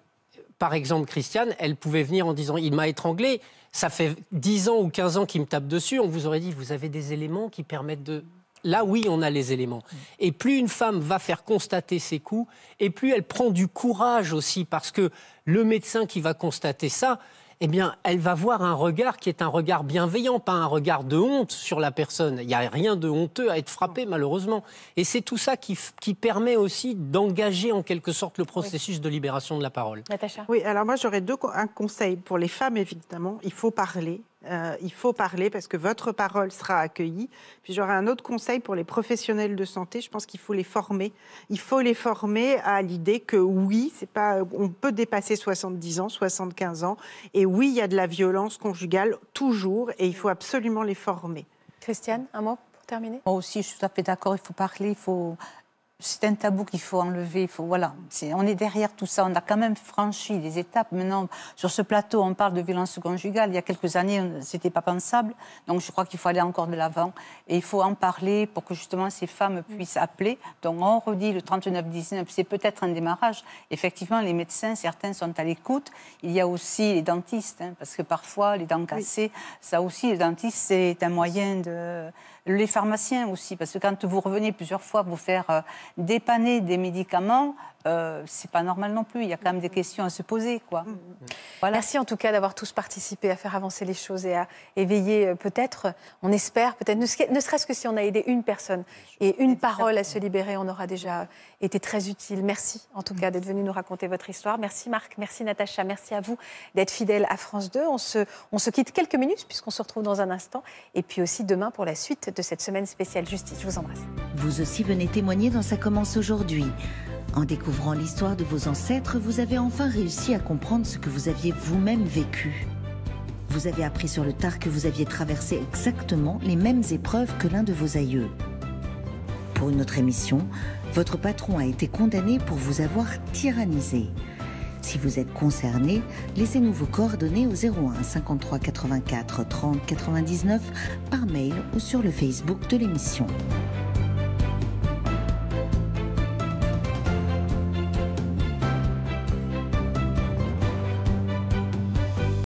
par exemple, Christiane, elle pouvait venir en disant Il m'a étranglé, ça fait 10 ans ou 15 ans qu'il me tape dessus. On vous aurait dit Vous avez des éléments qui permettent de. Là, oui, on a les éléments. Mm. Et plus une femme va faire constater ses coups, et plus elle prend du courage aussi, parce que le médecin qui va constater ça, eh bien, elle va voir un regard qui est un regard bienveillant, pas un regard de honte sur la personne. Il n'y a rien de honteux à être frappé, malheureusement. Et c'est tout ça qui, permet aussi d'engager en quelque sorte le processus de libération de la parole. Natacha Oui, alors moi j'aurais un conseil pour les femmes, évidemment. Il faut parler, euh, il faut parler parce que votre parole sera accueillie. Puis j'aurais un autre conseil pour les professionnels de santé. Je pense qu'il faut les former. Il faut les former à l'idée que oui, c'est pas, on peut dépasser 70 ans, 75 ans, et oui, il y a de la violence conjugale toujours, et il faut absolument les former. Christiane, un mot pour terminer. Moi aussi, je suis tout à fait d'accord. Il faut parler, il faut c'est un tabou qu'il faut enlever. Il faut, voilà, on est derrière tout ça. On a quand même franchi des étapes. Maintenant, sur ce plateau, on parle de violence conjugale. Il y a quelques années, c'était pas pensable. Donc, je crois qu'il faut aller encore de l'avant et il faut en parler pour que justement ces femmes puissent appeler. Donc, on redit le 39-19. C'est peut-être un démarrage. Effectivement, les médecins, certains sont à l'écoute. Il y a aussi les dentistes, hein, parce que parfois les dents cassées, ça aussi, les dentistes, c'est un moyen de les pharmaciens aussi, parce que quand vous revenez plusieurs fois vous faire euh, dépanner des médicaments, ce euh, c'est pas normal non plus. Il y a quand même des questions à se poser. Quoi. Mm. Voilà. Merci en tout cas d'avoir tous participé à faire avancer les choses et à éveiller euh, peut-être, on espère peut-être, ne serait-ce que si on a aidé une personne et une parole à se libérer, on aura déjà était très utile. Merci en tout mm. cas d'être venu nous raconter votre histoire. Merci Marc, merci Natacha, merci à vous d'être fidèle à France 2. On se, on se quitte quelques minutes puisqu'on se retrouve dans un instant. Et puis aussi demain pour la suite de cette semaine spéciale justice. Je vous embrasse. Vous aussi venez témoigner dans Ça commence aujourd'hui. En découvrant l'histoire de vos ancêtres, vous avez enfin réussi à comprendre ce que vous aviez vous-même vécu. Vous avez appris sur le tard que vous aviez traversé exactement les mêmes épreuves que l'un de vos aïeux. Pour une autre émission, votre patron a été condamné pour vous avoir tyrannisé. Si vous êtes concerné, laissez-nous vos coordonnées au 01 53 84 30 99 par mail ou sur le Facebook de l'émission.